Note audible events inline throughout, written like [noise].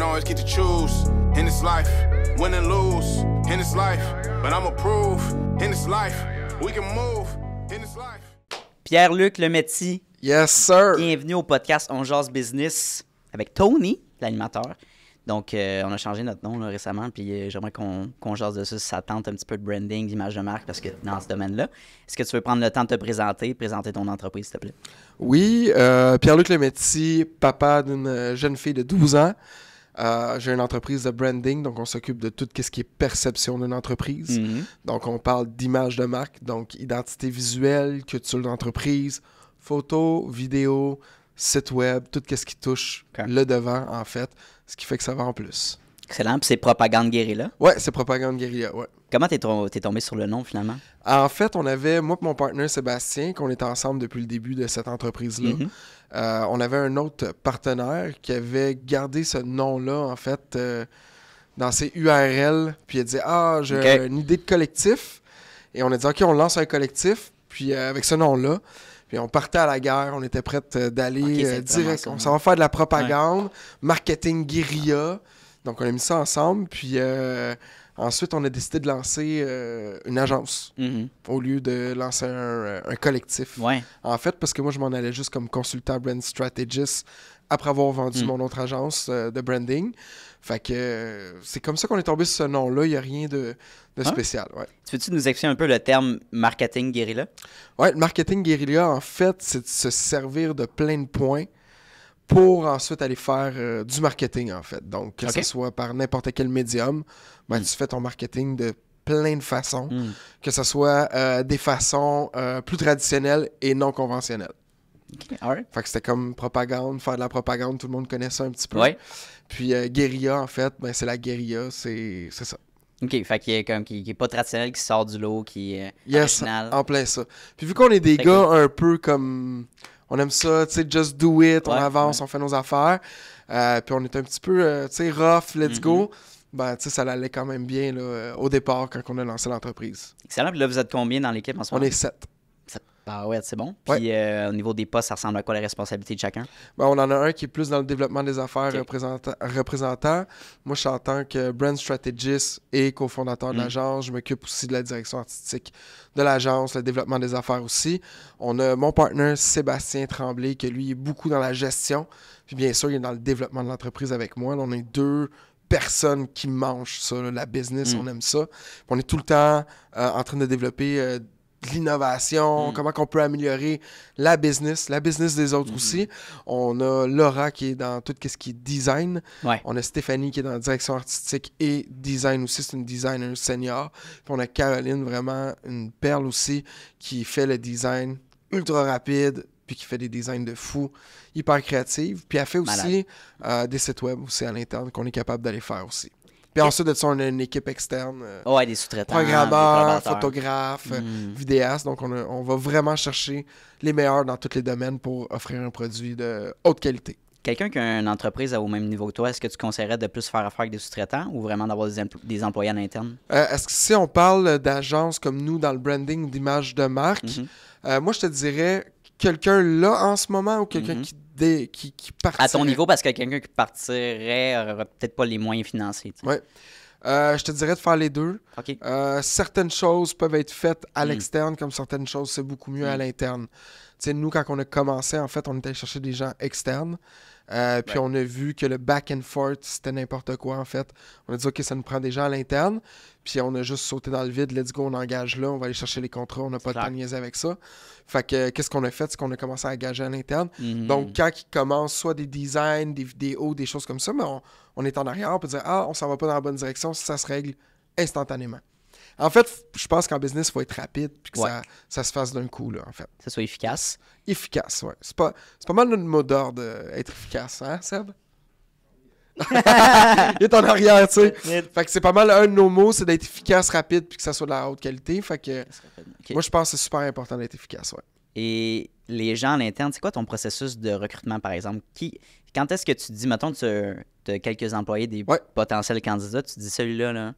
always get to choose in this life, in this life. But in this life, we can move in this life. Pierre-Luc Lemetti. Yes, sir. Bienvenue au podcast On Jase Business avec Tony, l'animateur. Donc, euh, on a changé notre nom récemment, puis euh, j'aimerais qu'on qu jase de ça, si ça tente un petit peu de branding, d'image de marque, parce que dans ce domaine-là, est-ce que tu veux prendre le temps de te présenter, présenter ton entreprise, s'il te plaît? Oui, euh, Pierre-Luc Lemetti, papa d'une jeune fille de 12 ans. Euh, j'ai une entreprise de branding, donc on s'occupe de tout ce qui est perception d'une entreprise. Mhm. Donc on parle d'image de marque, donc identité visuelle, culture d'entreprise, photo, vidéo, site web, tout ce qui touche le devant en fait, ce qui fait que ça va en plus. Excellent, puis c'est propagande guérilla. Ouais, c'est propagande guérilla, ouais. Comment t'es, tombé sur le nom finalement? Ah, en fait, on avait, moi et mon partenaire Sébastien, qu'on était ensemble depuis le début de cette entreprise-là, mm-hmm. euh, on avait un autre partenaire qui avait gardé ce nom-là, en fait, euh, dans ses URL. Puis il a dit Ah, j'ai une idée de collectif. Et on a dit Ok, on lance un collectif. Puis euh, avec ce nom-là. Puis on partait à la guerre, on était prêts d'aller direct. On s'en va faire de la propagande, marketing guérilla. Donc on a mis ça ensemble. Puis. Ensuite, on a décidé de lancer euh, une agence mhm. au lieu de lancer un, euh, collectif. En fait, parce que moi, je m'en allais juste comme consultant brand strategist après avoir vendu mhm. mon autre agence euh, de branding. Fait que c'est comme ça qu'on est tombé sur ce nom-là. Il n'y a rien de, ah. spécial. Tu veux-tu nous expliquer un peu le terme marketing guérilla? Oui, le marketing guérilla, en fait, c'est de se servir de plein de points pour ensuite aller faire euh, du marketing, en fait. Donc, que ce soit par n'importe quel médium, ben, mm. tu fais ton marketing de plein de façons, mm. que ce soit euh, des façons euh, plus traditionnelles et non conventionnelles. OK, All Fait que c'était comme propagande, faire de la propagande, tout le monde connaît ça un petit peu. Ouais. Puis guérilla, en fait, ben, c'est la guérilla, c'est ça. OK, fait qu'il est comme qui, est pas traditionnel, qui sort du lot, qui est yes, en plein ça. Puis vu qu'on est des gars un peu comme on aime ça, tu sais, just do it, on avance, on fait nos affaires. Euh, puis on est un petit peu, euh, tu sais, rough, let's go. Mm-hmm. Ben, tu sais, ça allait quand même bien là, au départ quand on a lancé l'entreprise. Excellent. Puis là, vous êtes combien dans l'équipe en ce moment? On est sept. Ben ouais, c'est bon. Puis euh, au niveau des postes, ça ressemble à quoi la responsabilité de chacun? Ben, on en a un qui est plus dans le développement des affaires représentant, Moi, je suis en tant que brand strategist et cofondateur de mm. l'agence. Je m'occupe aussi de la direction artistique de l'agence, le développement des affaires aussi. On a mon partenaire Sébastien Tremblay, qui lui est beaucoup dans la gestion. Puis bien sûr, il est dans le développement de l'entreprise avec moi. on est deux personnes qui mangent ça, la business, mm. on aime ça. on est tout le temps euh, en train de développer euh, l'innovation, mm. comment on peut améliorer la business, la business des autres mm-hmm. aussi. On a Laura qui est dans tout ce qui est design. On a Stéphanie qui est dans la direction artistique et design aussi, c'est une designer senior. Puis on a Caroline, vraiment une perle aussi, qui fait le design ultra rapide, puis qui fait des designs de fou, hyper créative. Puis elle fait aussi euh, des sites web aussi à l'interne qu'on est capable d'aller faire aussi. Puis ensuite de ça, on a une équipe externe. Euh, ouais, des sous-traitants. Programmeurs, photographes, euh, hmm. vidéastes. Donc, on, va vraiment chercher les meilleurs dans tous les domaines pour offrir un produit de haute qualité quelqu'un qui a une entreprise au même niveau que toi, est-ce que tu conseillerais de plus faire affaire avec des sous-traitants ou vraiment d'avoir des, employés en interne euh, est-ce que si on parle d'agences comme nous dans le branding d'image de marque, mhm. moi je te dirais quelqu'un là en ce moment ou quelqu'un mhm. qui qui, À ton niveau, parce que quelqu'un qui partirait n'aurait euh, peut-être pas les moyens financiers. Oui. Euh, je te dirais de faire les deux. Euh, certaines choses peuvent être faites à hmm. l'externe, comme certaines choses, c'est beaucoup mieux à hmm. l'interne. Tu sais, nous, quand on a commencé, en fait, on était allé chercher des gens externes. puis on a vu que le back and forth, c'était n'importe quoi, en fait. On a dit, OK, ça nous prend des gens à l'interne. Puis on a juste sauté dans le vide, let's go, on engage là, on va aller chercher les contrats, on n'a pas de temps avec ça. Fait que qu'est-ce qu'on a fait, c'est qu'on a commencé à engager à l'interne. Mhm. Donc quand il commence, soit des designs, des vidéos, des choses comme ça, mais on, est en arrière, on peut dire Ah, on s'en va pas dans la bonne direction, ça se règle instantanément. En fait, je pense qu'en business, il faut être rapide puis que ça, se fasse d'un coup, là, en fait. Que ça soit efficace. Efficace, oui. C'est pas, pas mal notre mot d'ordre, euh, être efficace, hein, Seb? [laughs] il est en arrière, tu sais. Fait que c'est pas mal un de nos mots, c'est d'être efficace, rapide, puis que ça soit de la haute qualité. Fait que moi, je pense que c'est super important d'être efficace, ouais. Et les gens à l'interne, c'est quoi ton processus de recrutement, par exemple? Qui, quand est-ce que tu dis, mettons, tu as quelques employés, des potentiels candidats, tu dis celui-là,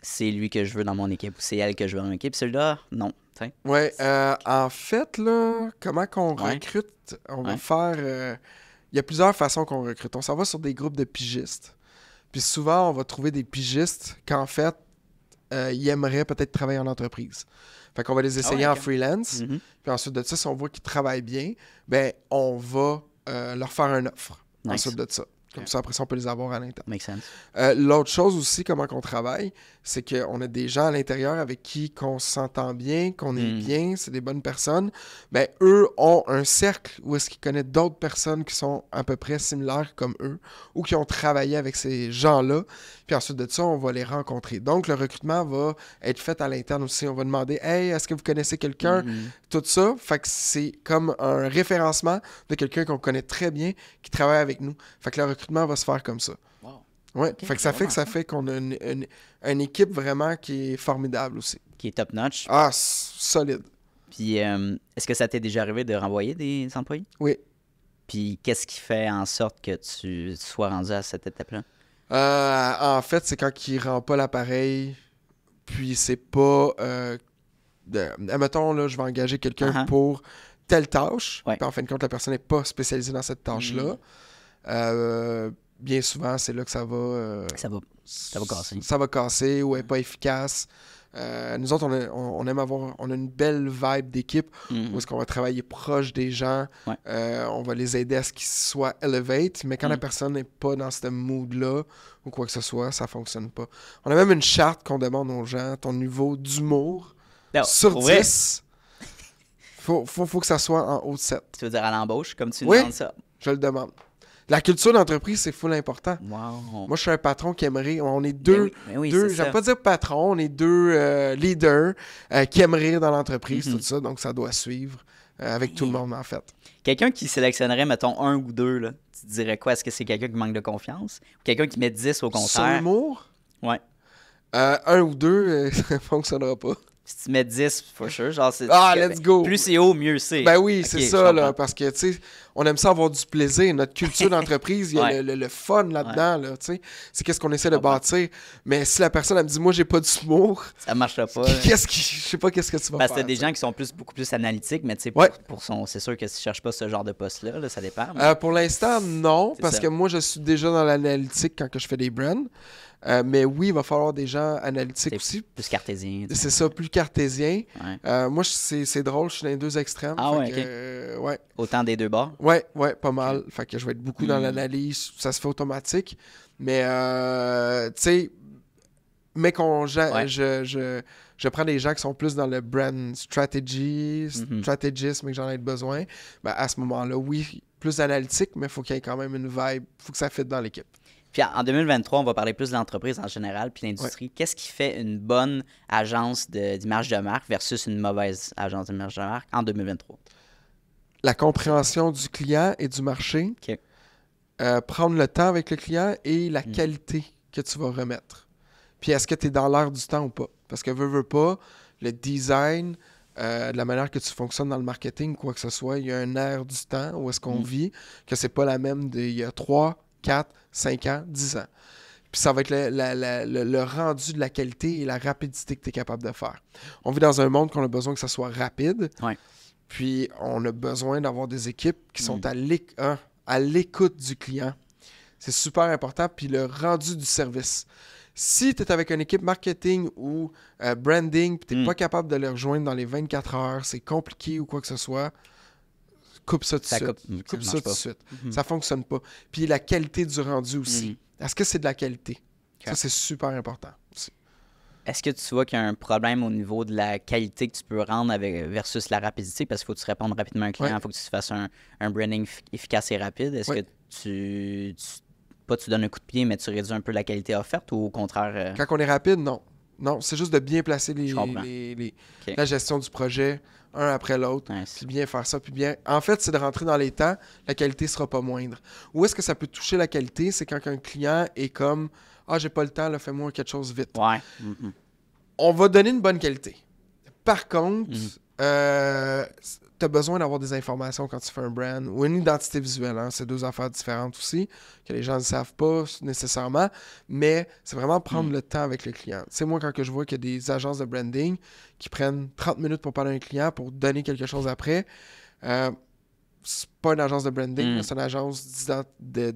c'est lui que je veux dans mon équipe ou c'est elle que je veux dans mon équipe, celui-là, non. Oui, euh, en fait, là, comment qu'on recrute, on va faire. Euh, il y a plusieurs façons qu'on recrute. On s'en va sur des groupes de pigistes. Puis souvent, on va trouver des pigistes qu'en fait, euh, ils aimeraient peut-être travailler en entreprise. Fait qu'on va les ah essayer en freelance. Mm-hmm. Puis ensuite de ça, si on voit qu'ils travaillent bien, ben on va euh, leur faire une offre. Ensuite de ça. Comme ça, après ça, on peut les avoir à l'intérieur. sense. Euh, l'autre chose aussi, comment qu'on travaille, c'est qu'on a des gens à l'intérieur avec qui qu'on s'entend bien, qu'on est hmm. bien, c'est des bonnes personnes. mais ben, eux ont un cercle où est-ce qu'ils connaissent d'autres personnes qui sont à peu près similaires comme eux ou qui ont travaillé avec ces gens-là. Puis ensuite de ça, on va les rencontrer. Donc, le recrutement va être fait à l'interne aussi. On va demander Hey, est-ce que vous connaissez quelqu'un hmm. Tout ça. Fait que c'est comme un référencement de quelqu'un qu'on connaît très bien qui travaille avec nous. Fait que le recrutement, va se faire comme ça. Ouais. ça fait que ça fait qu'on a une, une, équipe vraiment qui est formidable aussi. Qui est top notch. Ah, solide. Puis, euh, est-ce que ça t'est déjà arrivé de renvoyer des employés? Oui. Puis, qu'est-ce qui fait en sorte que tu sois rendu à cette étape-là? Euh, en fait, c'est quand il rend pas l'appareil, puis c'est pas. Euh, là, je vais engager quelqu'un uh-huh. pour telle tâche, puis en fin de compte, la personne n'est pas spécialisée dans cette tâche-là. Mm. Euh, bien souvent, c'est là que ça va, euh, ça va. ça casser. Ça va casser ou est pas efficace. Euh, nous autres, on, aime avoir on a une belle vibe d'équipe mm-hmm. où est-ce qu'on va travailler proche des gens, on va les aider à ce qu'ils soient elevate, mais quand la mm. personne n'est pas dans ce mood-là ou quoi que ce soit, ça fonctionne pas. On a même une charte qu'on demande aux gens, ton niveau d'humour sur 10. il Faut, que ça soit en haut de 7. Tu veux dire à l'embauche, comme tu demandes ça? Je le demande. La culture d'entreprise, c'est fou important. Moi, je suis un patron qui aimerait. On est deux. Je ben ne ben deux pas dire patron, on est deux euh, leaders qui euh, qui aimeraient dans l'entreprise, mm-hmm. tout ça. Donc, ça doit suivre euh, avec tout le monde, en fait. Quelqu'un qui sélectionnerait, mettons, un ou deux, là, tu dirais quoi Est-ce que c'est quelqu'un qui manque de confiance ou quelqu'un qui met 10 au contraire Ouais. un ou deux, [laughs] ça fonctionnera pas si tu mets 10, for sure, genre c'est. Ah, plus c'est haut, mieux c'est. Ben oui, c'est ça, là. Parce que, tu sais, on aime ça avoir du plaisir. Notre culture [laughs] d'entreprise, il y a le, fun là-dedans, là, tu sais. C'est qu'est-ce qu'on essaie de bâtir. Mais si la personne, elle me dit, moi, j'ai pas d'humour. [laughs] Ça marchera pas. Hein. Qu'est-ce qui. Je sais pas qu'est-ce que tu vas faire. des gens qui sont plus, beaucoup plus analytiques, mais tu sais, pour, son. C'est sûr que si tu cherches pas ce genre de poste-là, ça dépend. Euh, pour l'instant, non. Parce que moi, je suis déjà dans l'analytique quand que je fais des brands. Euh, mais oui, il va falloir des gens analytiques aussi. Plus cartésien. C'est ça, plus cartésien. Euh, moi, c'est drôle, je suis dans les deux extrêmes. Ah euh, Autant des deux bords? Ouais, ouais, pas mal. que je vais être beaucoup dans hmm. l'analyse, ça se fait automatique. Mais, tu sais, mais je, prends des gens qui sont plus dans le brand strategy, mhm. stratégisme que j'en ai besoin, ben, à ce moment-là, oui, plus analytique, mais il faut qu'il y ait quand même une vibe, Il faut que ça fitte dans l'équipe en 2023, on va parler plus de l'entreprise en général, puis l'industrie. Qu'est-ce qui fait une bonne agence d'image de, marque versus une mauvaise agence d'image de marque en 2023? La compréhension du client et du marché. Euh, prendre le temps avec le client et la mm. qualité que tu vas remettre. Puis est-ce que tu es dans l'air du temps ou pas? Parce que veux, veux pas, le design, euh, la manière que tu fonctionnes dans le marketing, quoi que ce soit, il y a un air du temps où est-ce qu'on mm. vit, que c'est pas la même des y a 4, 5 ans, 10 ans. Puis ça va être le, rendu de la qualité et la rapidité que tu es capable de faire. On vit dans un monde qu'on a besoin que ça soit rapide. Puis on a besoin d'avoir des équipes qui sont mm. hein, à l'écoute du client. C'est super important. Puis le rendu du service. Si tu es avec une équipe marketing ou euh, branding, puis tu n'es mm. pas capable de les rejoindre dans les 24 heures, c'est compliqué ou quoi que ce soit, coupe ça tout de suite. ça, ne mm-hmm. fonctionne pas. Puis la qualité du rendu aussi. Mm-hmm. Est-ce que c'est de la qualité? Ça, c'est super important Est-ce que tu vois qu'il y a un problème au niveau de la qualité que tu peux rendre versus la rapidité? Parce qu'il faut que tu répondes rapidement à un client, il faut que tu fasses un, branding efficace et rapide. Est-ce que tu, Pas tu donnes un coup de pied, mais tu réduis un peu la qualité offerte ou au contraire. Euh? Quand on est rapide, non. Non, c'est juste de bien placer les, la gestion du projet, un après l'autre, puis bien faire ça, puis bien. En fait, c'est de rentrer dans les temps, la qualité sera pas moindre. Où est-ce que ça peut toucher la qualité C'est quand un client est comme Ah, j'ai pas le temps, fais-moi quelque chose vite. Mm-hmm. On va donner une bonne qualité. Par contre, mm-hmm. Euh, tu as besoin d'avoir des informations quand tu fais un brand ou une identité visuelle. Hein, c'est deux affaires différentes aussi, que les gens ne savent pas nécessairement, mais c'est vraiment prendre mm. le temps avec le client. C'est moi, quand que je vois qu'il y a des agences de branding qui prennent 30 minutes pour parler à un client pour donner quelque chose après, euh, c'est pas une agence de branding, mm. c'est une agence de,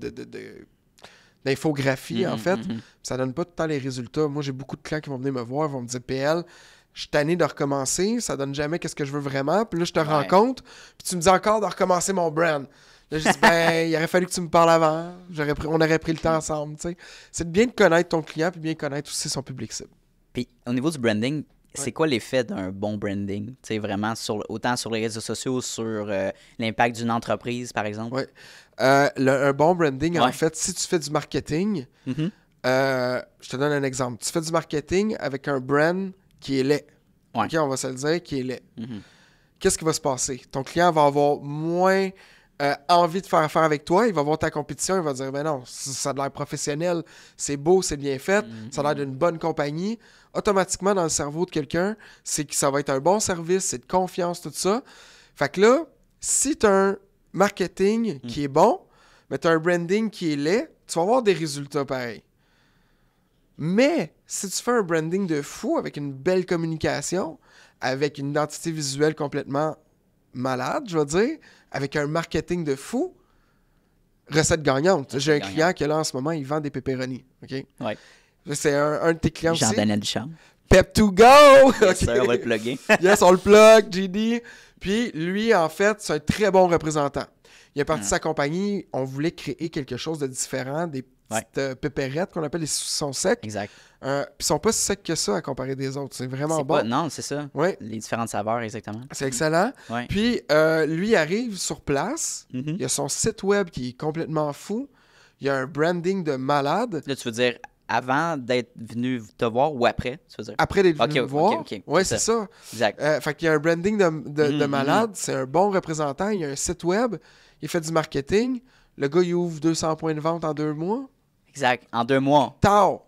d'infographie, en mm, fait. Ça donne pas tout le temps les résultats. Moi, j'ai beaucoup de clients qui vont venir me voir, vont me dire PL, je suis de recommencer, ça donne jamais qu'est-ce que je veux vraiment. Puis là, je te rencontre, puis tu me dis encore de recommencer mon brand. Là, je dis, [laughs] ben, il aurait fallu que tu me parles avant, on aurait pris le temps ensemble, tu sais. C'est bien connaître ton client, puis bien connaître aussi son public cible. Puis au niveau du branding, c'est quoi l'effet d'un bon branding? Tu vraiment, autant sur les réseaux sociaux, sur euh, l'impact d'une entreprise, par exemple? Oui. Euh, un bon branding, en fait, si tu fais du marketing, mm-hmm. euh, je te donne un exemple. Tu fais du marketing avec un brand qui est laid. on va se le dire, qui est laid. Mm-hmm. Qu'est-ce qui va se passer? Ton client va avoir moins euh, envie de faire affaire avec toi. Il va voir ta compétition. Il va dire Ben non, ça a l'air professionnel, c'est beau, c'est bien fait, mm-hmm. ça a l'air d'une bonne compagnie. Automatiquement, dans le cerveau de quelqu'un, c'est que ça va être un bon service, c'est de confiance, tout ça. Fait que là, si tu as un marketing mm. qui est bon, mais tu as un branding qui est laid, tu vas avoir des résultats pareils. Mais si tu fais un branding de fou avec une belle communication, avec une identité visuelle complètement malade, je veux dire, avec un marketing de fou, recette gagnante. J'ai un client qui, là, en ce moment, il vend des pepperoni, OK? C'est un, de tes clients Jean daniel Duchamp. Pep2Go! Yes, [laughs] on va le plugger. [laughs] yes, on le plug, GD. Puis lui, en fait, c'est un très bon représentant. Il est parti ah. de sa compagnie. On voulait créer quelque chose de différent, des cette euh, qu'on appelle les saucissons secs. Exact. Euh, Puis ils sont pas si secs que ça à comparer des autres. C'est vraiment bon. non, c'est ça. Ouais. Les différentes saveurs, exactement. C'est excellent. Puis euh, lui arrive sur place. Mm-hmm. Il y a son site web qui est complètement fou. Il y a un branding de malade. Là, tu veux dire avant d'être venu te voir ou après, tu veux dire? Après d'être venu te voir. OK, Oui, c'est ça. Exact. Euh, fait qu'il y a un branding de, mm-hmm. malade. C'est un bon représentant. Il y a un site web. Il fait du marketing. Le gars, il ouvre 200 points de vente en deux mois. Exact. En deux mois. Tard.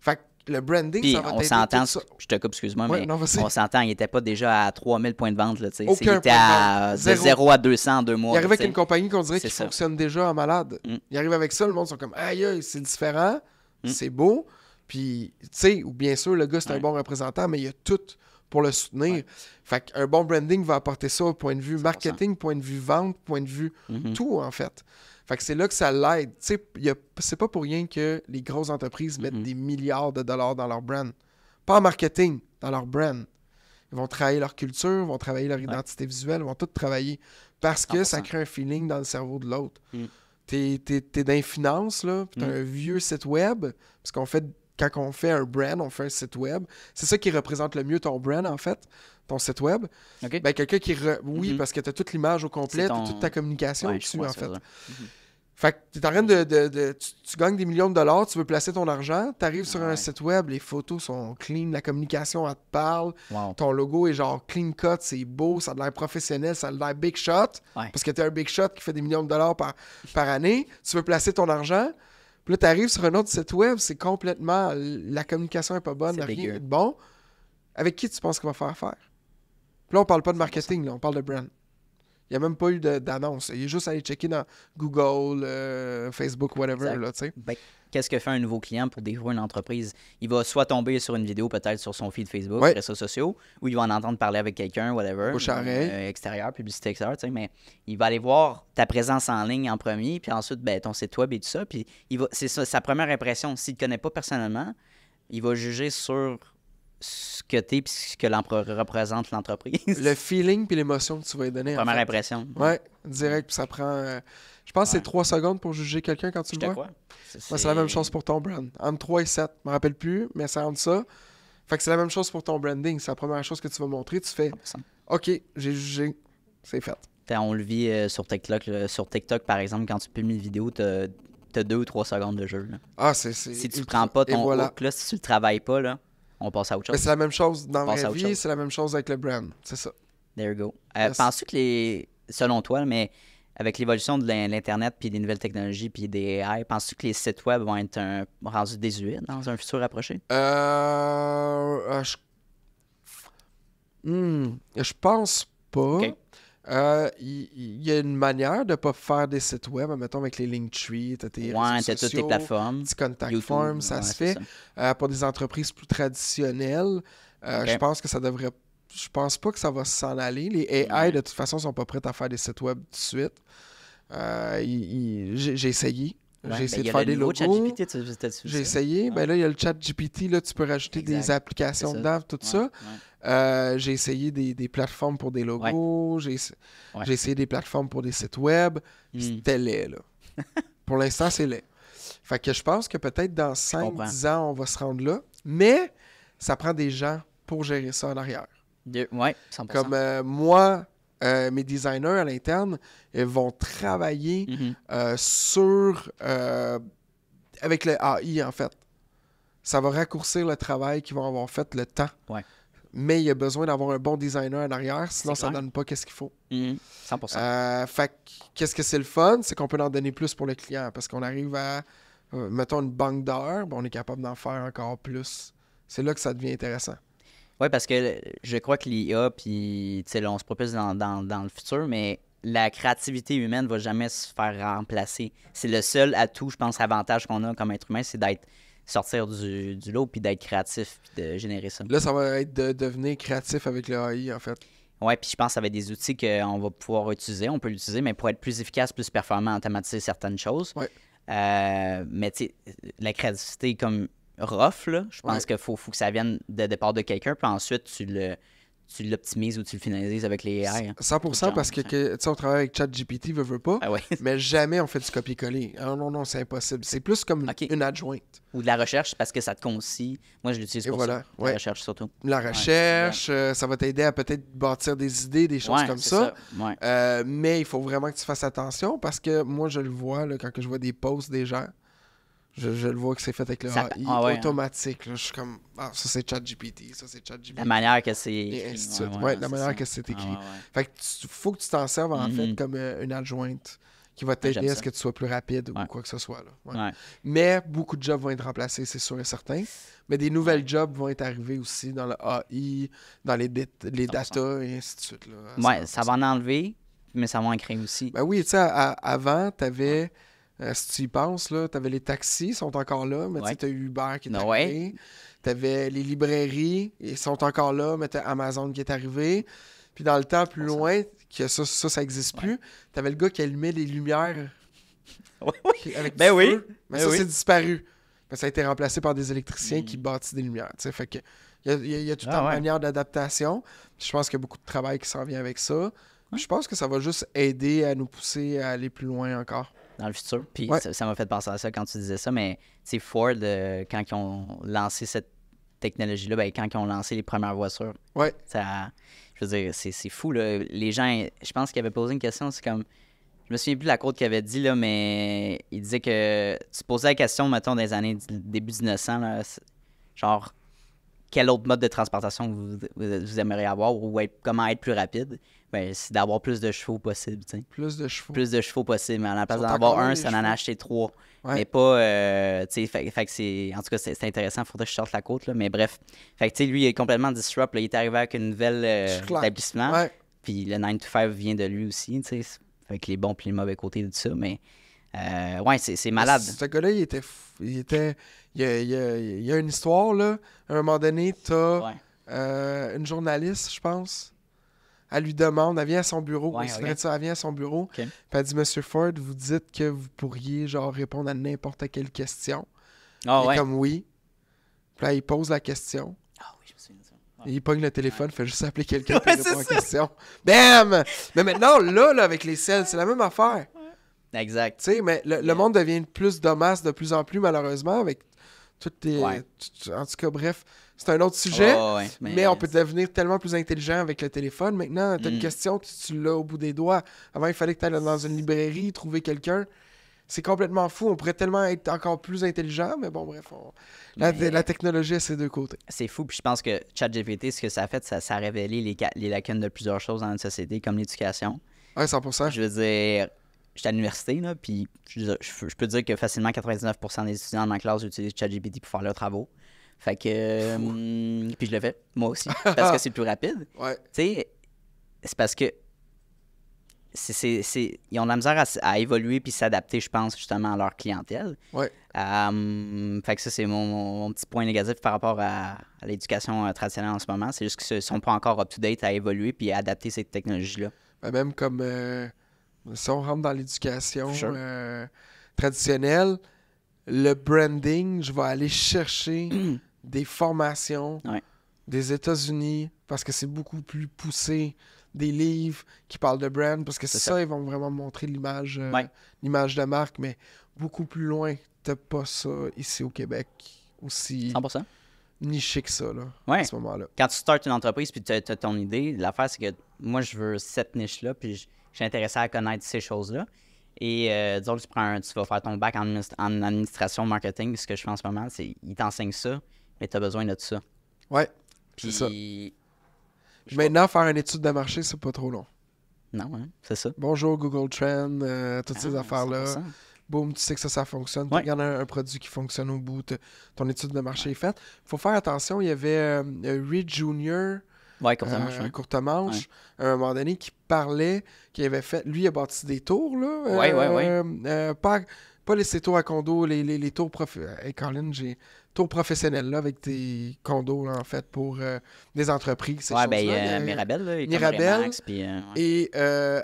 Fait que le branding, Puis ça va on s'entend, je te coupe, excuse-moi, mais on s'entend, il n'était pas déjà à 3000 points de vente. Là, Aucun il était à de 0 à 200 en deux mois. Il arrive avec une compagnie qu'on dirait qui fonctionne déjà en malade. Mm. Il arrive avec ça, le monde sont comme aïe, c'est différent, mm. c'est beau. Puis, tu sais, ou bien sûr, le gars, c'est un bon représentant, mais il y a tout pour le soutenir. Fait Fait qu'un bon branding va apporter ça au point de vue marketing, point de vue vente, point de vue mm-hmm. tout, en fait. Fait que c'est là que ça l'aide. tu sais C'est pas pour rien que les grosses entreprises mettent mhm. des milliards de dollars dans leur brand. Pas en marketing, dans leur brand. Ils vont travailler leur culture, vont travailler leur identité visuelle, vont tout travailler. Parce que ça crée un feeling dans le cerveau de l'autre. Tu mm. T'es es, dans les finances, là, pis t'as mm. un vieux site web, parce qu'on fait quand on fait un brand, on fait un site web, c'est ça qui représente le mieux ton brand, en fait, ton site web. Ben, quelqu'un qui. Oui, mm-hmm. parce que tu as toute l'image au complet, toute ta communication dessus, en fait. Mm-hmm. Fait que tu es en train de. de, tu, gagnes des millions de dollars, tu veux placer ton argent, tu arrives sur un site web, les photos sont clean, la communication, elle te parle, ton logo est genre clean cut, c'est beau, ça a l'air professionnel, ça a l'air big shot, parce que tu es un big shot qui fait des millions de dollars par, par année, tu veux placer ton argent, puis là, tu arrives sur un autre site web, c'est complètement. La communication n'est pas bonne, rien bon. Avec qui tu penses qu'on va faire affaire? Puis là, on parle pas de marketing, là, on parle de brand. Il n'y a même pas eu d'annonce. Il est juste allé checker dans Google, euh, Facebook, whatever. Là, qu'est-ce que fait un nouveau client pour découvrir une entreprise? Il va soit tomber sur une vidéo peut-être sur son feed Facebook, les réseaux sociaux, ou il va en entendre parler avec quelqu'un, whatever. Au euh, euh, extérieur, publicité extérieure, tu sais, mais il va aller voir ta présence en ligne en premier, puis ensuite, ben, ton site web et tout ça. Puis il va, c'est sa première impression. S'il ne te connaît pas personnellement, il va juger sur ce que t'es et ce que représente l'entreprise. Le feeling puis l'émotion que tu vas lui donner. Première impression. Ouais, direct, puis ça prend... Euh, je pense que c'est trois secondes pour juger quelqu'un quand tu le vois. C'est la même chose pour ton brand. Entre 3 et 7, je me rappelle plus, mais c'est entre ça. Fait que c'est la même chose pour ton branding. C'est la première chose que tu vas montrer. Tu fais OK, j'ai jugé, c'est fait. On le vit euh, sur TikTok. Sur TikTok, par exemple, quand tu publies une vidéo, tu as, deux ou trois secondes de jeu. Ah, c'est. Si tu prends pas ton voilà. là, si tu le travailles pas, là, on passe à autre chose. C'est la même chose dans la vie, c'est la même chose avec le brand. C'est ça. There you go. Euh, penses-tu que les. Selon toi, mais avec l'évolution de l'Internet, puis des nouvelles technologies, puis des AI, penses-tu que les sites web vont être rendus désuets dans un futur approché? Euh, euh, je... Hmm, je... pense pas. Il euh, y, a une manière de ne pas faire des sites web, mettons avec les Linktree, t'as tes ouais, réseaux plateformes, petits contact ça se fait. pour des entreprises plus traditionnelles, je pense que ça devrait je pense pas que ça va s'en aller. Les AI, de toute façon, sont pas prêtes à faire des sites web tout de suite. Euh, j'ai, essayé. j'ai essayé de faire des logos. J'ai essayé. Ben là, il y a le chat GPT. Là, tu peux rajouter des applications dedans, tout ça. Euh, j'ai essayé des, plateformes pour des logos. J'ai, essayé des plateformes pour des sites web. Hmm. C'était laid, là. [laughs] pour l'instant, c'est laid. Fait que je pense que peut-être dans 5-10 ans, on va se rendre là. Mais ça prend des gens pour gérer ça en arrière. 100%. Comme euh, moi, euh, mes designers à l'interne vont travailler mhm. euh, sur. avec le AI, en fait. Ça va raccourcir le travail qu'ils vont avoir fait, le temps. Mais il y a besoin d'avoir un bon designer en arrière, sinon ça ne donne pas qu'est-ce qu'il faut. 100%. Mhm. fait qu'est-ce que c'est le fun? C'est qu'on peut en donner plus pour le client parce qu'on arrive à, mettons, une banque d'heures, ben, on est capable d'en faire encore plus. C'est là que ça devient intéressant. Oui, parce que je crois que l'IA, puis on se propose dans, dans, le futur, mais la créativité humaine ne va jamais se faire remplacer. C'est le seul atout, je pense, avantage qu'on a comme être humain, c'est d'être sortir du, du lot, puis d'être créatif, puis de générer ça. Là, ça va être de devenir créatif avec le en fait. Oui, puis je pense que ça va des outils qu'on va pouvoir utiliser, on peut l'utiliser, mais pour être plus efficace, plus performant, automatiser certaines choses. Ouais. Euh, mais tu la créativité, comme rough, je pense qu'il faut, que ça vienne de départ de quelqu'un, puis ensuite tu le tu l'optimises ou tu le finalises avec les AI. 100% parce que, sais, on travaille avec ChatGPT, veut, veut pas, ah [laughs] mais jamais on fait du copier-coller. Ah non, non, c'est impossible. C'est plus comme une adjointe. Ou de la recherche parce que ça te concis. Moi, je l'utilise pour ça. La recherche surtout. La recherche, euh, ça va t'aider à peut-être bâtir des idées, des choses comme ça. Euh, mais il faut vraiment que tu fasses attention parce que moi, je le vois quand je vois des posts des gens je, le vois que c'est fait avec le AI ah hein. automatique. je suis comme, ah, ça c'est ChatGPT, ça c'est ChatGPT. La manière que c'est écrit. la manière que c'est ah, écrit. fait que tu, faut que tu t'en serves en fait mhm. comme euh, une adjointe qui va t'aider à ce que tu sois plus rapide ou quoi que ce soit. Mais beaucoup de jobs vont être remplacés, c'est sûr et certain. Mais des nouvelles jobs vont être arrivés aussi dans le AI, dans les, les data et ainsi de suite. Oui, ça va en enlever, mais ça va en créer aussi. Ben oui, tu sais, avant, tu avais. Euh, si tu y penses, là, t'avais les taxis, sont encore là, mais tu as Uber qui est ah arrivé. T'avais les librairies, ils sont encore là, mais t'as Amazon qui est arrivé. Puis dans le temps, plus loin, que ça, ça, ça n'existe plus plus, t'avais le gars qui allumait les lumières. [laughs] Avec ben oui. mais ben ça, c'est disparu. Ben, ça a été remplacé par des électriciens mm. qui bâtissent des lumières. Fait que il y a, toute ah une manière d'adaptation. Je pense qu'il y a beaucoup de travail qui s'en vient avec ça. Je pense que ça va juste aider à nous pousser à aller plus loin encore dans le futur. Puis ça m'a fait penser à ça quand tu disais ça, mais c'est Ford, euh, quand ils ont lancé cette technologie-là, ben, quand ils ont lancé les premières voitures, ça, je veux dire, c'est fou. Là. Les gens, je pense qu'ils avaient posé une question, c'est comme, je me souviens plus de la côte qu'il avait dit, là, mais il disait que tu posais la question, mettons, des années début 1900, là, genre, quel autre mode de transportation vous, aimeriez avoir ou comment être plus rapide, ben, c'est d'avoir plus de chevaux possible. Plus de chevaux. Plus de chevaux possible. Mais à place d'en avoir un, en a acheté trois. Mais pas. Euh, en tout cas, c'est, intéressant. Il Faudrait que je sorte la côte. mais bref. Fait que, lui, il est complètement disrupt. il est arrivé avec une nouvelle euh, établissement. Puis le 9 to 5 vient de lui aussi. Il Fait que les bons et les mauvais côtés de ça. Mais euh, ouais, c'est malade. Ce gars-là, il était. Il, était il, y a, une histoire, là. À un moment donné, t'as euh, une journaliste, je pense. Elle lui demande, elle vient à son bureau. elle vient à son bureau. Puis elle dit Monsieur Ford, vous dites que vous pourriez genre répondre à n'importe quelle question. Oh, comme oui. Puis là, il pose la question. Ah oui, je me souviens Il pogne le téléphone, fait juste appeler quelqu'un [laughs] pour répondre à la question. Bam! Mais maintenant, là, avec les selles, c'est la même affaire. Exact. Tu sais, mais le, monde devient plus de de plus en plus, malheureusement, avec toutes tes... En tout cas, bref, c'est un autre sujet. mais, on peut devenir tellement plus intelligent avec le téléphone. Maintenant, mm. tu une question, tu, l'as au bout des doigts. Avant, il fallait que tu ailles dans une librairie, trouver quelqu'un. C'est complètement fou. On pourrait tellement être encore plus intelligent, mais bon, bref, la, technologie a ses deux côtés. C'est fou. Puis je pense que ChatGPT, ce que ça a fait, ça, ça a révélé les, les lacunes de plusieurs choses dans une société, comme l'éducation. Oui, 100 Je veux dire, j'étais à l'université, là, puis je, je, peux dire que facilement 99% des étudiants de ma classe utilisent ChatGPT pour faire leurs travaux. Fait que. Hum, puis je le fais, moi aussi, parce que c'est plus rapide. [laughs] Ouais. Tu sais, c'est parce que. C'est, c'est, ils ont de la misère à, évoluer puis s'adapter, je pense, justement à leur clientèle. Ouais. Hum, fait que ça, c'est mon, petit point négatif par rapport à, l'éducation euh, traditionnelle en ce moment. C'est juste qu'ils ne sont pas encore up-to-date à évoluer puis à adapter cette technologie là ben, même comme. Euh, si on rentre dans l'éducation euh, traditionnelle, le branding, je vais aller chercher [clears throat] des formations des États-Unis parce que c'est beaucoup plus poussé, des livres qui parlent de brand parce que c'est ça, ils vont vraiment montrer euh, l'image de marque, mais beaucoup plus loin, t'as pas ça ici au Québec aussi. 100% niché que ça, là, à ce moment-là. Quand tu startes une entreprise puis tu as, ton idée, l'affaire, c'est que moi, je veux cette niche-là, puis je suis intéressé à connaître ces choses-là. Et euh, disons tu, vas faire ton bac en, administration marketing, ce que je fais en ce moment, c'est qu'ils t'enseignent ça, mais tu as besoin de ça. Ouais. Puis ça. maintenant, faire une étude de marché, c'est pas trop long. Non, hein, c'est ça. Bonjour Google Trend, euh, toutes ces ah, affaires-là. Boum, tu sais que ça, ça fonctionne. Tu regardes un, produit qui fonctionne au bout, ton étude de marché est faite. Il faut faire attention, il y avait euh, Reed Junior Ouais, courte ça. manche. Courte manche, un moment donné, qui parlait, qui avait fait. Lui, il a bâti des tours, là. Oui, oui, oui. pas, pas les tours à condo, les, les, les tours prof... Euh, hey, Colin, j'ai tours professionnels, là, avec tes condos, là, en fait, pour euh, des entreprises. Ces ouais, ben, là. Mirabel, là, Mirabel puis, euh, et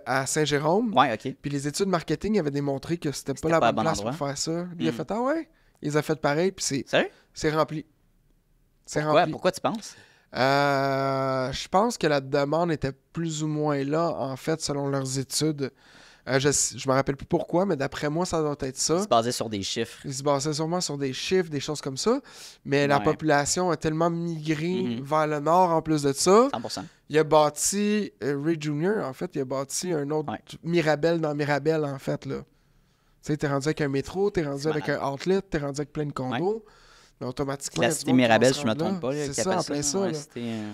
à Saint-Jérôme. Oui, OK. Puis les études marketing avaient démontré que c'était pas la bonne place pour faire ça. il a hmm. fait Ah ouais, ils ont fait pareil, puis c'est. C'est rempli. C'est rempli. Pourquoi tu penses? Euh, je pense que la demande était plus ou moins là, en fait, selon leurs études. Euh, je ne me rappelle plus pourquoi, mais d'après moi, ça doit être ça. Ils se basaient sur des chiffres. Ils se basaient sûrement sur des chiffres, des choses comme ça. Mais la population a tellement migré mhm. vers le nord en plus de ça. 100%. Il a bâti, euh, Ray Jr., en fait, il a bâti un autre Mirabel dans Mirabel, en fait. Là. Tu sais, t'es rendu avec un métro, tu es rendu avec un outlet, es rendu avec plein de condos. Mais automatiquement. La cité Mirabelle, je ne me trompe pas. C'est ça, en ça. Euh,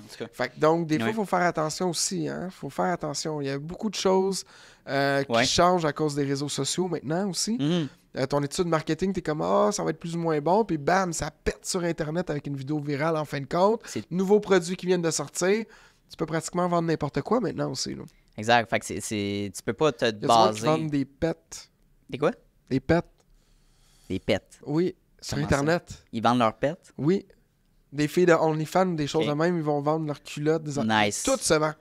donc, des fois, il faut faire attention aussi. Il hein. faut faire attention. Il y a beaucoup de choses euh, qui changent à cause des réseaux sociaux maintenant aussi. Mm. Euh, ton étude marketing, tu es comme Ah, ça va être plus ou moins bon, puis bam, ça pète sur Internet avec une vidéo virale en fin de compte. Nouveaux produits qui viennent de sortir. Tu peux pratiquement vendre n'importe quoi maintenant aussi. Exact. Fait tu peux pas te baser. Tu vendre des pets. Des quoi Des pets. Des pets. Oui. Sur Internet. Ils vendent leurs pets? Oui. Des filles de OnlyFans, des choses de même, ils vont vendre leurs culottes, des Nice. Tout se vend.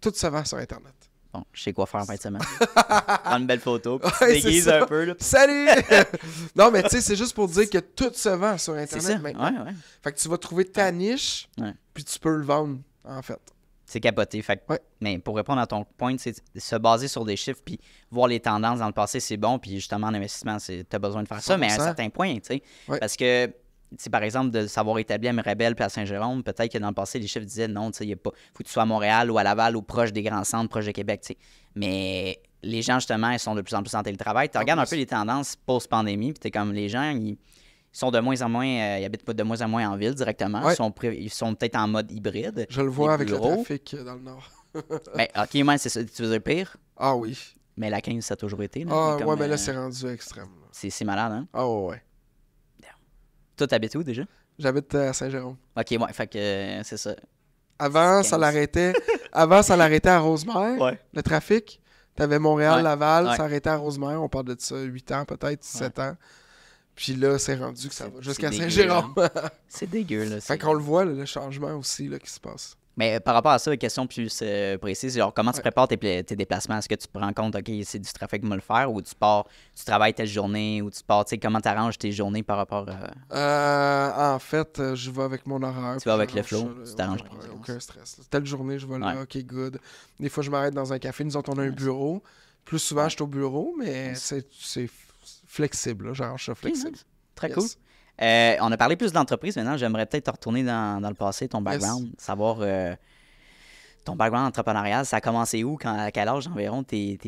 Tout se vend sur Internet. Bon, je sais quoi faire en fin de semaine. Prends une belle photo, puis [laughs] un peu. Salut! [laughs] non, mais tu sais, c'est juste pour dire que tout se vend sur Internet ça. Ouais, ouais. Fait que tu vas trouver ta niche, puis tu peux le vendre, en fait. C'est capoté. Fait Mais pour répondre à ton point, c'est se baser sur des chiffres puis voir les tendances dans le passé, c'est bon. Puis justement, en investissement, tu as besoin de faire ça, mais à un certain point, tu sais. Parce que par exemple de savoir établir à Mirabel puis à Saint-Jérôme, peut-être que dans le passé, les chiffres disaient non, il pas faut que tu sois à Montréal ou à Laval ou proche des grands centres, proche de Québec. Mais les gens, justement, ils sont de plus en plus en télétravail. Tu regardes un peu les tendances post-pandémie, puis tu comme les gens, ils sont de moins en moins, euh, ils habitent pas de moins en moins en ville directement. Ils sont, sont peut-être en mode hybride. Je le vois avec le trafic dans le nord. mais [laughs] ben, ok, moi, c'est ça. Tu veux pire? Ah oui. Mais la 15, ça a toujours été. ah ouais, mais là, euh, c'est rendu extrême. C'est malade, hein? Ah ouais ouais. Toi, t'habites où déjà? J'habite à euh, Saint-Jérôme. Ok, ouais, fait que c'est ça. Avant, ça l'arrêtait. Avant, ça l'arrêtait à Rosemère. Ouais. Le trafic. T'avais Montréal, Laval, ça arrêtait à Rosemère. On parle de ça 8 ans, peut-être 7 ans. Puis là, c'est rendu que ça va jusqu'à Saint-Jérôme. Hein. [laughs] c'est dégueu, là. Fait qu'on le voit, le changement aussi là, qui se passe. Mais euh, par rapport à ça, question plus euh, précise, genre comment tu prépares tes, déplacements? Est-ce que tu prends rends compte, OK, c'est du trafic me le faire ou tu pars, tu travailles telle journée ou tu pars, tu sais, comment tu arranges tes journées par rapport à. Euh? en fait, je vais avec mon horaire. Tu vas avec le flow, tu t'arranges. aucun stress. Telle journée, je vais là, OK, good. Des fois, je m'arrête dans un café. Nous autres, on a un bureau. Plus souvent, je suis au bureau, mais c'est flexible, genre je flexible. Très cool. Euh, on a parlé plus d'entreprise maintenant. J'aimerais peut-être retourner dans, dans, le passé, ton background, savoir euh, ton background entrepreneurial. Ça a commencé où, quand, à quel âge environ tes,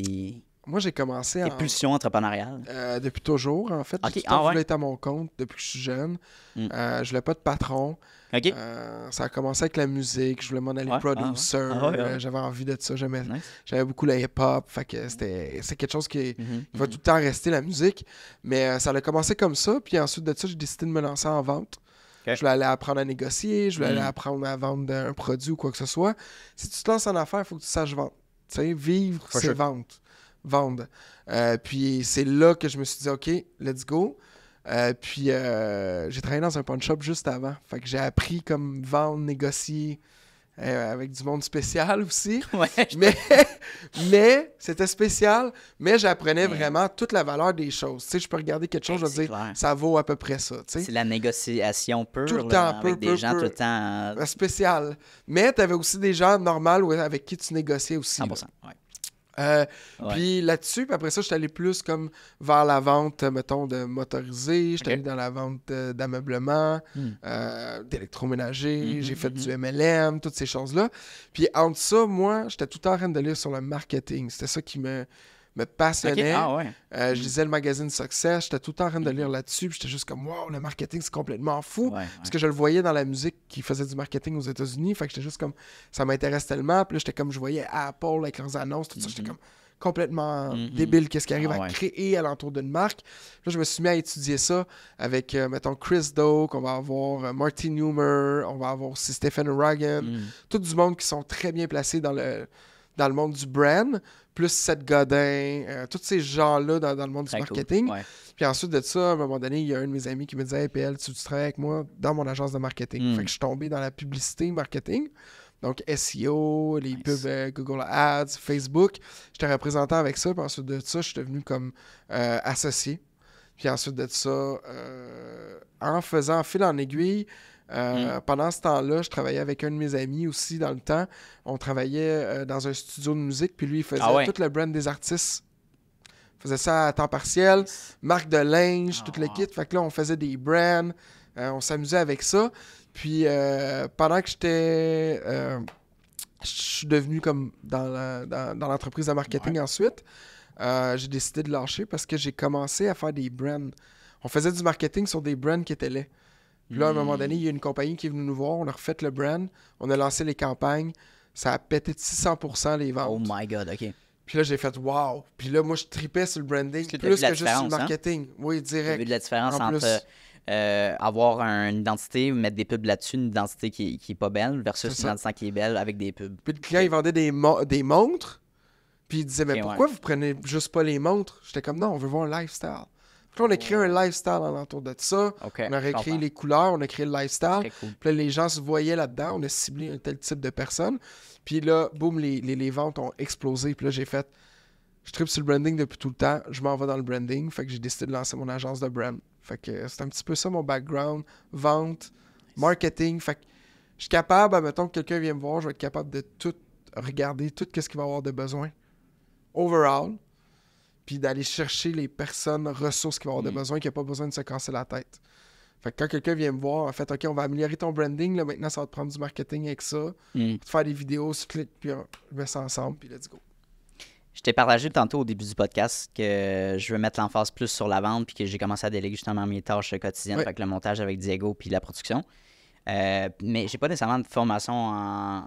Moi, j'ai commencé à pulsions entrepreneuriales? Euh, depuis toujours, en fait. Okay. Ah, je voulais à mon compte depuis que je suis jeune. Hmm. je voulais pas de patron. Euh, ça a commencé avec la musique. Je voulais m'en aller ah, producer. Ah, euh, j'avais envie de ça. J'aimais, j'avais beaucoup la hip-hop. c'était, c'est quelque chose qui, mm-hmm, va mm-hmm. tout le temps rester, la musique. Mais euh, ça a commencé comme ça. Puis ensuite de ça, j'ai décidé de me lancer en vente. Je voulais aller apprendre à négocier. Je voulais aller mm. apprendre à vendre un produit ou quoi que ce soit. Si tu te lances en affaires, il faut que tu saches vendre. Tu sais, vivre, c'est vendre. Vendre. puis c'est là que je me suis dit, OK, let's go. Euh, puis euh, j'ai travaillé dans un pawn shop juste avant. Fait que j'ai appris comme vendre, négocier euh, avec du monde spécial aussi. [laughs] Mais, mais c'était spécial, mais j'apprenais vraiment toute la valeur des choses. Tu sais, je peux regarder quelque ben, chose, je vais dire ça vaut à peu près ça. Tu C'est la négociation pure. Tout le temps, peu, avec des gens tout le temps. Spécial. Mais tu avais aussi des gens normaux avec qui tu négociais aussi. 100%. Euh, puis là-dessus, puis après ça, je allé plus comme vers la vente, mettons, de motorisé. Je allé dans la vente euh, d'ameublement, hmm. euh, d'électroménager. Hmm, hmm, J'ai fait du MLM, toutes ces choses-là. Puis entre ça, moi, j'étais tout le temps en train de lire sur le marketing. C'était ça qui me me ah, euh, je mm-hmm. lisais le magazine Success, j'étais tout le temps en train de mm-hmm. lire là-dessus, j'étais juste comme wow, le marketing c'est complètement fou. parce que je le voyais dans la musique qui faisait du marketing aux États-Unis, fait j'étais juste comme ça m'intéresse tellement. Puis là, j'étais comme je voyais Apple avec leurs annonces, tout ça, j'étais mm-hmm. comme complètement débile qu'est-ce qui arrive ah, à créer à l'entour d'une marque. Là, je me suis mis à étudier ça avec, euh, mettons, Chris Doak, on va avoir euh, Martin Newmer, on va avoir aussi Stephen Ragan. Mm. tout du monde qui sont très bien placés dans le, dans le monde du brand plus Seth Godin, euh, tous ces gens-là dans, le monde du marketing. Puis ensuite de ça, à un moment donné, il y a un de mes amis qui me disait PL, tu, te travailles avec moi dans mon agence de marketing. Hmm. Fait que je suis tombé dans la publicité marketing. Donc SEO, les pubs euh, Google Ads, Facebook. J'étais représentant avec ça. Puis ensuite de ça, je suis devenu comme euh, associé. Puis ensuite de ça, en faisant fil en aiguille, euh, mm. Pendant ce temps-là, je travaillais avec un de mes amis aussi dans le temps. On travaillait euh, dans un studio de musique, puis lui, il faisait toute ah tout le brand des artistes il faisait ça à temps partiel, marque de linge, ah tout le kit. Fait que là, on faisait des brands, euh, on s'amusait avec ça. Puis pendant que j'étais. je suis devenu comme dans, l'entreprise dans, de marketing ensuite. j'ai décidé de lâcher parce que j'ai commencé à faire des brands. On faisait du marketing sur des brands qui étaient là. Puis Là, à un moment hmm. donné, il y a une compagnie qui est venue nous voir, on a refait le brand, on a lancé les campagnes, ça a pété de 600 les ventes. Oh my God, OK. Puis là, j'ai fait wow. Puis là, moi, je tripais sur le branding plus que juste sur le hein? marketing. Oui, direct. a vu de la différence entre euh, avoir une identité, mettre des pubs là-dessus, une identité qui, qui pas belle versus une identité qui est belle avec des pubs. Puis le client, il vendait des, des montres. Puis il disait, mais pourquoi vous prenez juste pas les montres? J'étais comme, non, on veut voir un lifestyle. Puis on a créé un lifestyle alentour de ça. on a recréé les couleurs, on a créé le lifestyle. Puis là, les gens se voyaient là-dedans. On a ciblé un tel type de personne. Puis là, boum, les, ventes ont explosé. Puis là, j'ai fait, je tripe sur le branding depuis tout le temps. Je m'en vais dans le branding. Fait que j'ai décidé de lancer mon agence de brand. Fait que c'est un petit peu ça mon background. Vente, marketing. Fait que je suis capable, admettons que quelqu'un vient me voir, je vais être capable de tout regarder, tout ce qu'il va avoir de besoin. Overall, puis d'aller chercher les personnes, ressources qui vont avoir des mm. besoins qui n'ont pas besoin de se casser la tête. Fait que quand quelqu'un vient me voir, en fait, OK, on va améliorer ton branding, là, maintenant, ça va te prendre du marketing avec ça, mm. te faire des vidéos, tu puis on met ça ensemble, puis let's go. Je t'ai partagé tantôt au début du podcast que je veux mettre l'emphase plus sur la vente, puis que j'ai commencé à déléguer justement mes tâches quotidiennes, avec le montage avec Diego, puis la production. Euh, mais j'ai pas nécessairement de formation en,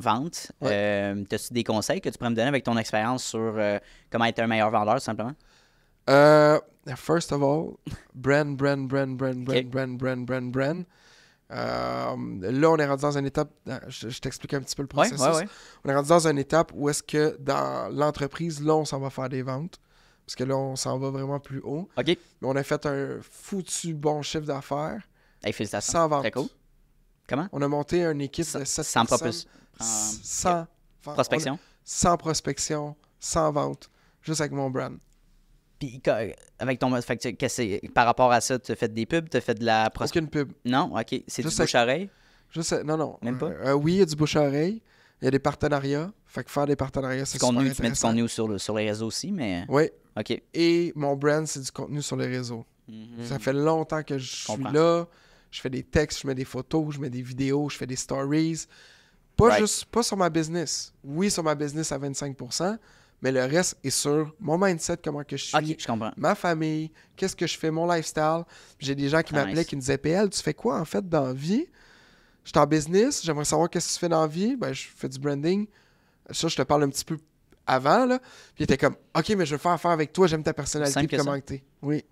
vente. Euh, As-tu des conseils que tu pourrais me donner avec ton expérience sur euh, comment être un meilleur vendeur, tout simplement? first of all, brand, brand, brand, brand, brand, brand, brand, brand, brand. là, on est rendu dans une étape, je, t'explique un petit peu le processus. on est rendu dans une étape où est-ce que dans l'entreprise, là, on s'en va faire des ventes. Parce que là, on s'en va vraiment plus haut. Ok. on a fait un foutu bon chiffre d'affaires. Hey, félicitations. vente Très cool. Comment? On a monté une équipe de 7 sans prospection. Sans prospection, sans vente, juste avec mon brand. Puis avec ton fait par rapport à ça, tu as fait des pubs, tu as fait de la prospection. Aucune pub. Non, OK, c'est du bouche à oreille. non non. Même pas. Euh, euh, oui, il y a du bouche à oreille, il y a des partenariats, fait que faire des partenariats c'est super contenu, Tu mets du contenu sur, le, sur les réseaux aussi, mais euh, Oui. OK. Et mon brand c'est du contenu sur les réseaux. Mhm. Ça fait longtemps que je suis là je fais des textes, je mets des photos, je mets des vidéos, je fais des stories. Pas juste, pas sur ma business. Oui, sur ma business à 25 mais le reste est sur mon mindset, comment que je suis, je ma famille, qu'est-ce que je fais, mon lifestyle. J'ai des gens qui m'appelaient qui me disaient PL, tu fais quoi en fait dans la vie Je suis en business, j'aimerais savoir qu'est-ce que tu fais dans la vie. Ben, je fais du branding. Ça, je te parle un petit peu avant. Là. Puis il était comme OK, mais je veux faire affaire avec toi, j'aime ta personnalité comment tu es. » Oui.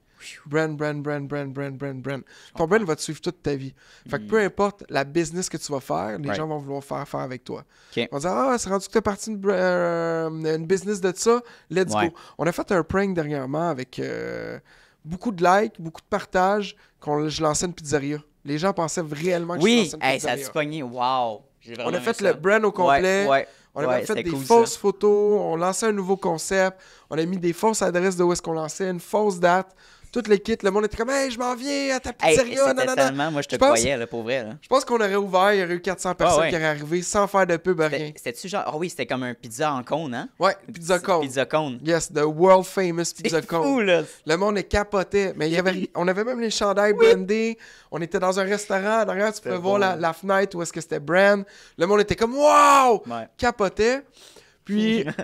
Brand, brand, brand, brand, brand, brand, brand. Ton brand va te suivre toute ta vie. Fait que mm. peu importe la business que tu vas faire, les gens vont vouloir faire faire avec toi. On va dire Ah, c'est rendu que tu parti euh, une, business de ça, let's go. On a fait un prank dernièrement avec euh, beaucoup de likes, beaucoup de partages, quand je lançais une pizzeria. Les gens pensaient réellement que oui. je lançais une pizzeria. Oui, ça a pogné, wow. On a fait le brand au complet. On a fait des fausses photos, on lançait un nouveau concept, on a mis des fausses adresses de où est-ce qu'on lançait, une fausse date. Toutes les kits, le monde était comme Hey, je m'en viens à ta pizzeria. non, non, non. Moi, je te croyais, là, pour vrai. Je pense qu'on aurait ouvert, il y aurait eu 400 personnes qui auraient arrivé sans faire de pub, rien. C'était-tu genre, oh oui, c'était comme un pizza en cône, hein? Ouais, pizza cône. Pizza cône. Yes, the world famous pizza cône. Fou, là. Le monde est capoté. Mais il y avait, on avait même les chandails oui. On était dans un restaurant. Derrière, tu pouvais voir la, hein. la, fenêtre où est-ce que c'était brand. Le monde était comme Wow! Capoté, Puis, [laughs] il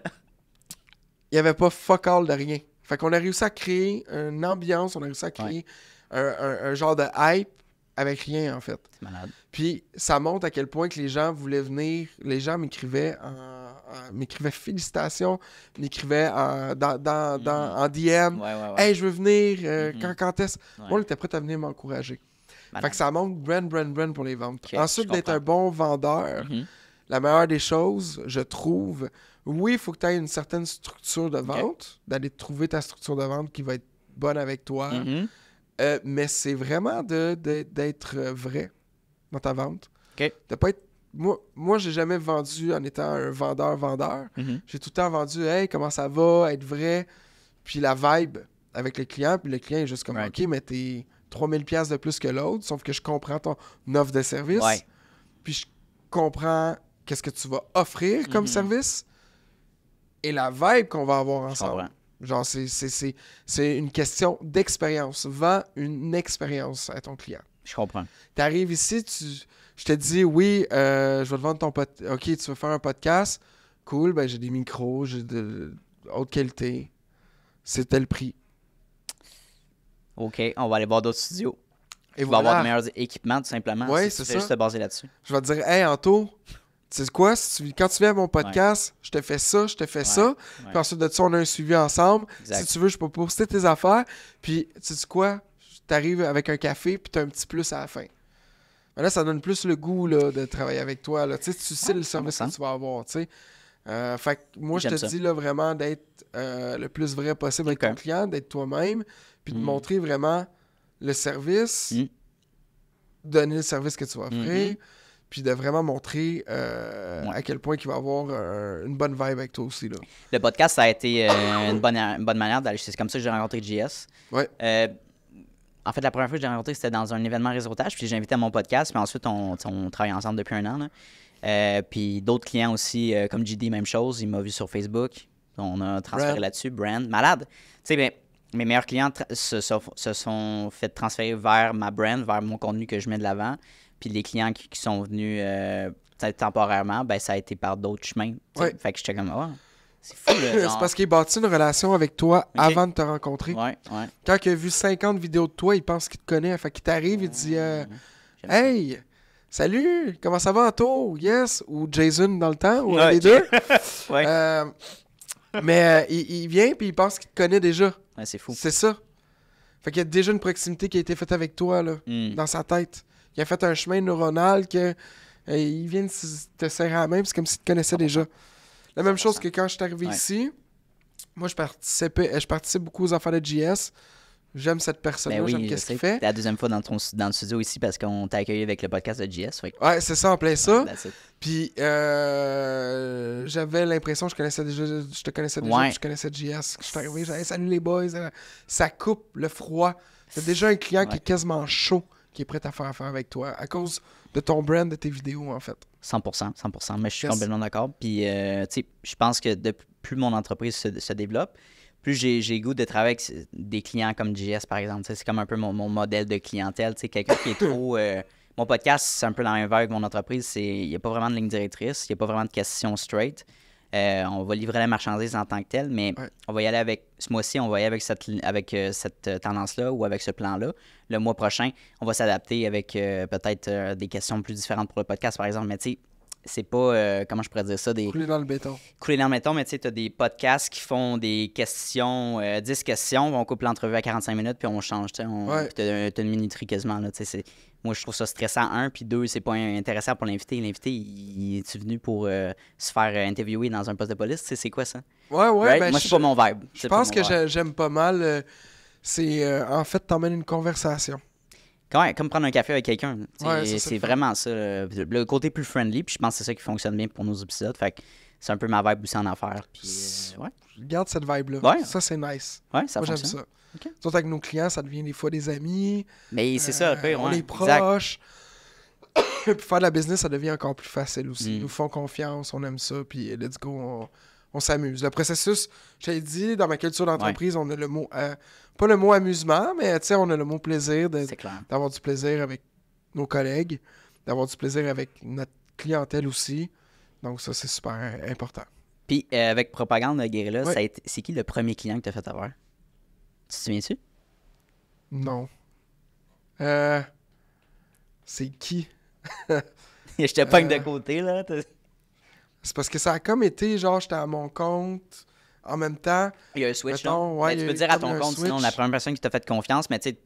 n'y avait pas fuck all de rien. Fait qu'on a réussi à créer une ambiance, on a réussi à créer un, genre de hype avec rien, en fait. C'est Malade. Puis ça montre à quel point que les gens voulaient venir. Les gens m'écrivaient en, m'écrivaient félicitations, m'écrivaient en, dans, dans, mm-hmm. en DM. hey, je veux venir, euh, mm-hmm. quand, quand est-ce? Moi, on était prêt à venir m'encourager. Fait que ça montre brand, brand, brand pour les ventes. Ensuite, d'être un bon vendeur, mm-hmm. la meilleure des choses, je trouve, oui, il faut que tu aies une certaine structure de vente, d'aller trouver ta structure de vente qui va être bonne avec toi. Mm-hmm. Euh, mais c'est vraiment d'être euh, vrai dans ta vente. De pas être... Moi, moi j'ai jamais vendu en étant un vendeur-vendeur. Mm-hmm. J'ai tout le temps vendu Hey, comment ça va, être vrai. Puis la vibe avec le client, puis le client est juste comme OK, mais t'es 3000$ de plus que l'autre, sauf que je comprends ton offre de service. Puis je comprends qu'est-ce que tu vas offrir comme mm-hmm. service et la vibe qu'on va avoir ensemble. Genre, c'est une question d'expérience. Vends une expérience à ton client. Je comprends. Tu arrives ici, je te dis, oui, euh, je vais te vendre ton podcast. OK, tu veux faire un podcast. Cool, ben, j'ai des micros, j'ai de haute qualité. C'est tel prix. OK, on va aller voir d'autres studios. Et va vas avoir de meilleurs équipements, tout simplement. Oui, c'est ça. juste te baser là-dessus. Je vais te dire, hey, Anto, tu sais quoi, quand tu viens à mon podcast, je te fais ça, je te fais ça. Puis ensuite de ça, on a un suivi ensemble. Si tu veux, je peux pousser tes affaires. Puis tu sais quoi, t'arrives avec un café, puis t'as un petit plus à la fin. Mais là, ça donne plus le goût de travailler avec toi. Là. Tu sais, tu sais le service que tu vas avoir. Tu sais. Euh, fait moi, je te dis là, vraiment d'être euh, le plus vrai possible avec ton client, d'être toi-même, puis de mm. montrer vraiment le service, mm. donner le service que tu vas mm-hmm. offrir puis de vraiment montrer euh, à quel point il va avoir euh, une bonne vibe avec toi aussi. Le podcast, ça a été euh, une, bonne, bonne manière d'aller. C'est comme ça que j'ai rencontré JS. Ouais. en fait, la première fois que j'ai rencontré, c'était dans un événement réseautage, puis j'ai invité à mon podcast, puis ensuite, on, travaille ensemble depuis un an. Là. puis d'autres clients aussi, comme JD, même chose, il m'a vu sur Facebook. On a transféré là-dessus, brand, malade. Tu sais, ben, mes meilleurs clients se, sont fait transférer vers ma brand, vers mon contenu que je mets de l'avant. Puis les clients qui, sont venus euh, peut-être temporairement, ben, ça a été par d'autres chemins. Fait que j'étais comme, ah, c'est fou. le [coughs] c'est parce qu'il bâtit une relation avec toi avant de te rencontrer. Quand il a vu 50 vidéos de toi, il pense qu'il te connaît. Fait qu'il t'arrive, il dit, euh, hey! Salut, comment ça va, toi? Yes, ou Jason dans le temps, ou les deux. [laughs] Euh, mais il, vient puis il pense qu'il te connaît déjà. c'est fou. C'est ça. Fait qu'il y a déjà une proximité qui a été faite avec toi, hmm. dans sa tête il a fait un chemin neuronal que il vient de te serrer à la main, c'est comme s'il te connaissait déjà. La même chose que quand je suis arrivé ici, moi je participais, je participe beaucoup aux affaires de JS. J'aime cette personne-là, ben j'aime qu'est-ce qu'il fait. C'est la deuxième fois dans, ton, le studio ici parce qu'on t'a accueilli avec le podcast de JS. Ouais, c'est ça, en plein ça. puis euh, j'avais l'impression que je connaissais déjà, je te connaissais déjà, je connaissais JS. Je suis arrivé, j'avais salut les boys. Euh, ça coupe le froid. C'est déjà un client qui est quasiment chaud qui est prête à faire affaire avec toi à cause de ton brand, de tes vidéos, en fait. 100%, 100%. Mais je suis complètement d'accord. Puis, euh, tu sais, je pense que plus mon entreprise se, développe, plus j'ai, goût de travailler avec des clients comme JS, par exemple. c'est comme un peu mon, modèle de clientèle. Tu sais, quelqu'un qui est [coughs] trop. Euh, mon podcast, c'est un peu dans un verre mon entreprise. Il n'y a pas vraiment de ligne directrice, il n'y a pas vraiment de questions straight. Euh, on va livrer la marchandise en tant que telle, mais on va y aller avec ce mois-ci, on va y aller avec cette, avec, euh, cette euh, tendance-là ou avec ce plan-là. Le mois prochain, on va s'adapter avec peut-être des questions plus différentes pour le podcast, par exemple. Mais tu sais, c'est pas, comment je pourrais dire ça, des. Couler dans le béton. Couler dans le béton, mais tu sais, tu as des podcasts qui font des questions, 10 questions, on coupe l'entrevue à 45 minutes, puis on change, tu sais, As une minuterie quasiment, là, tu sais, moi, je trouve ça stressant, un. Puis deux, c'est pas intéressant pour l'invité. L'invité, il, est venu pour euh, se faire euh, interviewer dans un poste de police? C'est quoi ça? Ouais, ouais. Ben, moi, c'est pas mon vibe. Je pense que j'aime pas mal. Euh, c'est en fait, t'emmènes une conversation. Ouais, comme prendre un café avec quelqu'un. c'est vraiment ça. Le, côté plus friendly. Puis je pense que c'est ça qui fonctionne bien pour nos épisodes. Fait que c'est un peu ma vibe aussi en affaires. Puis, Garde cette vibe-là. Ça, c'est nice. Ouais, ça Moi, j'aime ça. Okay. avec nos clients, ça devient des fois des amis. Mais c'est ça, euh, On est proches. [coughs] puis faire de la business, ça devient encore plus facile aussi. Mm. Ils nous font confiance, on aime ça, puis let's go, on, s'amuse. Le processus, j'ai dit, dans ma culture d'entreprise, on a le mot, euh, pas le mot amusement, mais on a le mot plaisir, d'avoir du plaisir avec nos collègues, d'avoir du plaisir avec notre clientèle aussi. Donc ça, c'est super euh, important. Puis avec Propagande Guerrilla, c'est qui le premier client que tu as fait avoir? Tu te souviens-tu? Non. Euh. C'est qui? [laughs] je te pogne de euh. côté, là. C'est parce que ça a comme été, genre, j'étais à mon compte en même temps. Il y a un switch, non? tu peux dire à ton compte, sinon, la première personne qui t'a fait confiance, mais tu sais,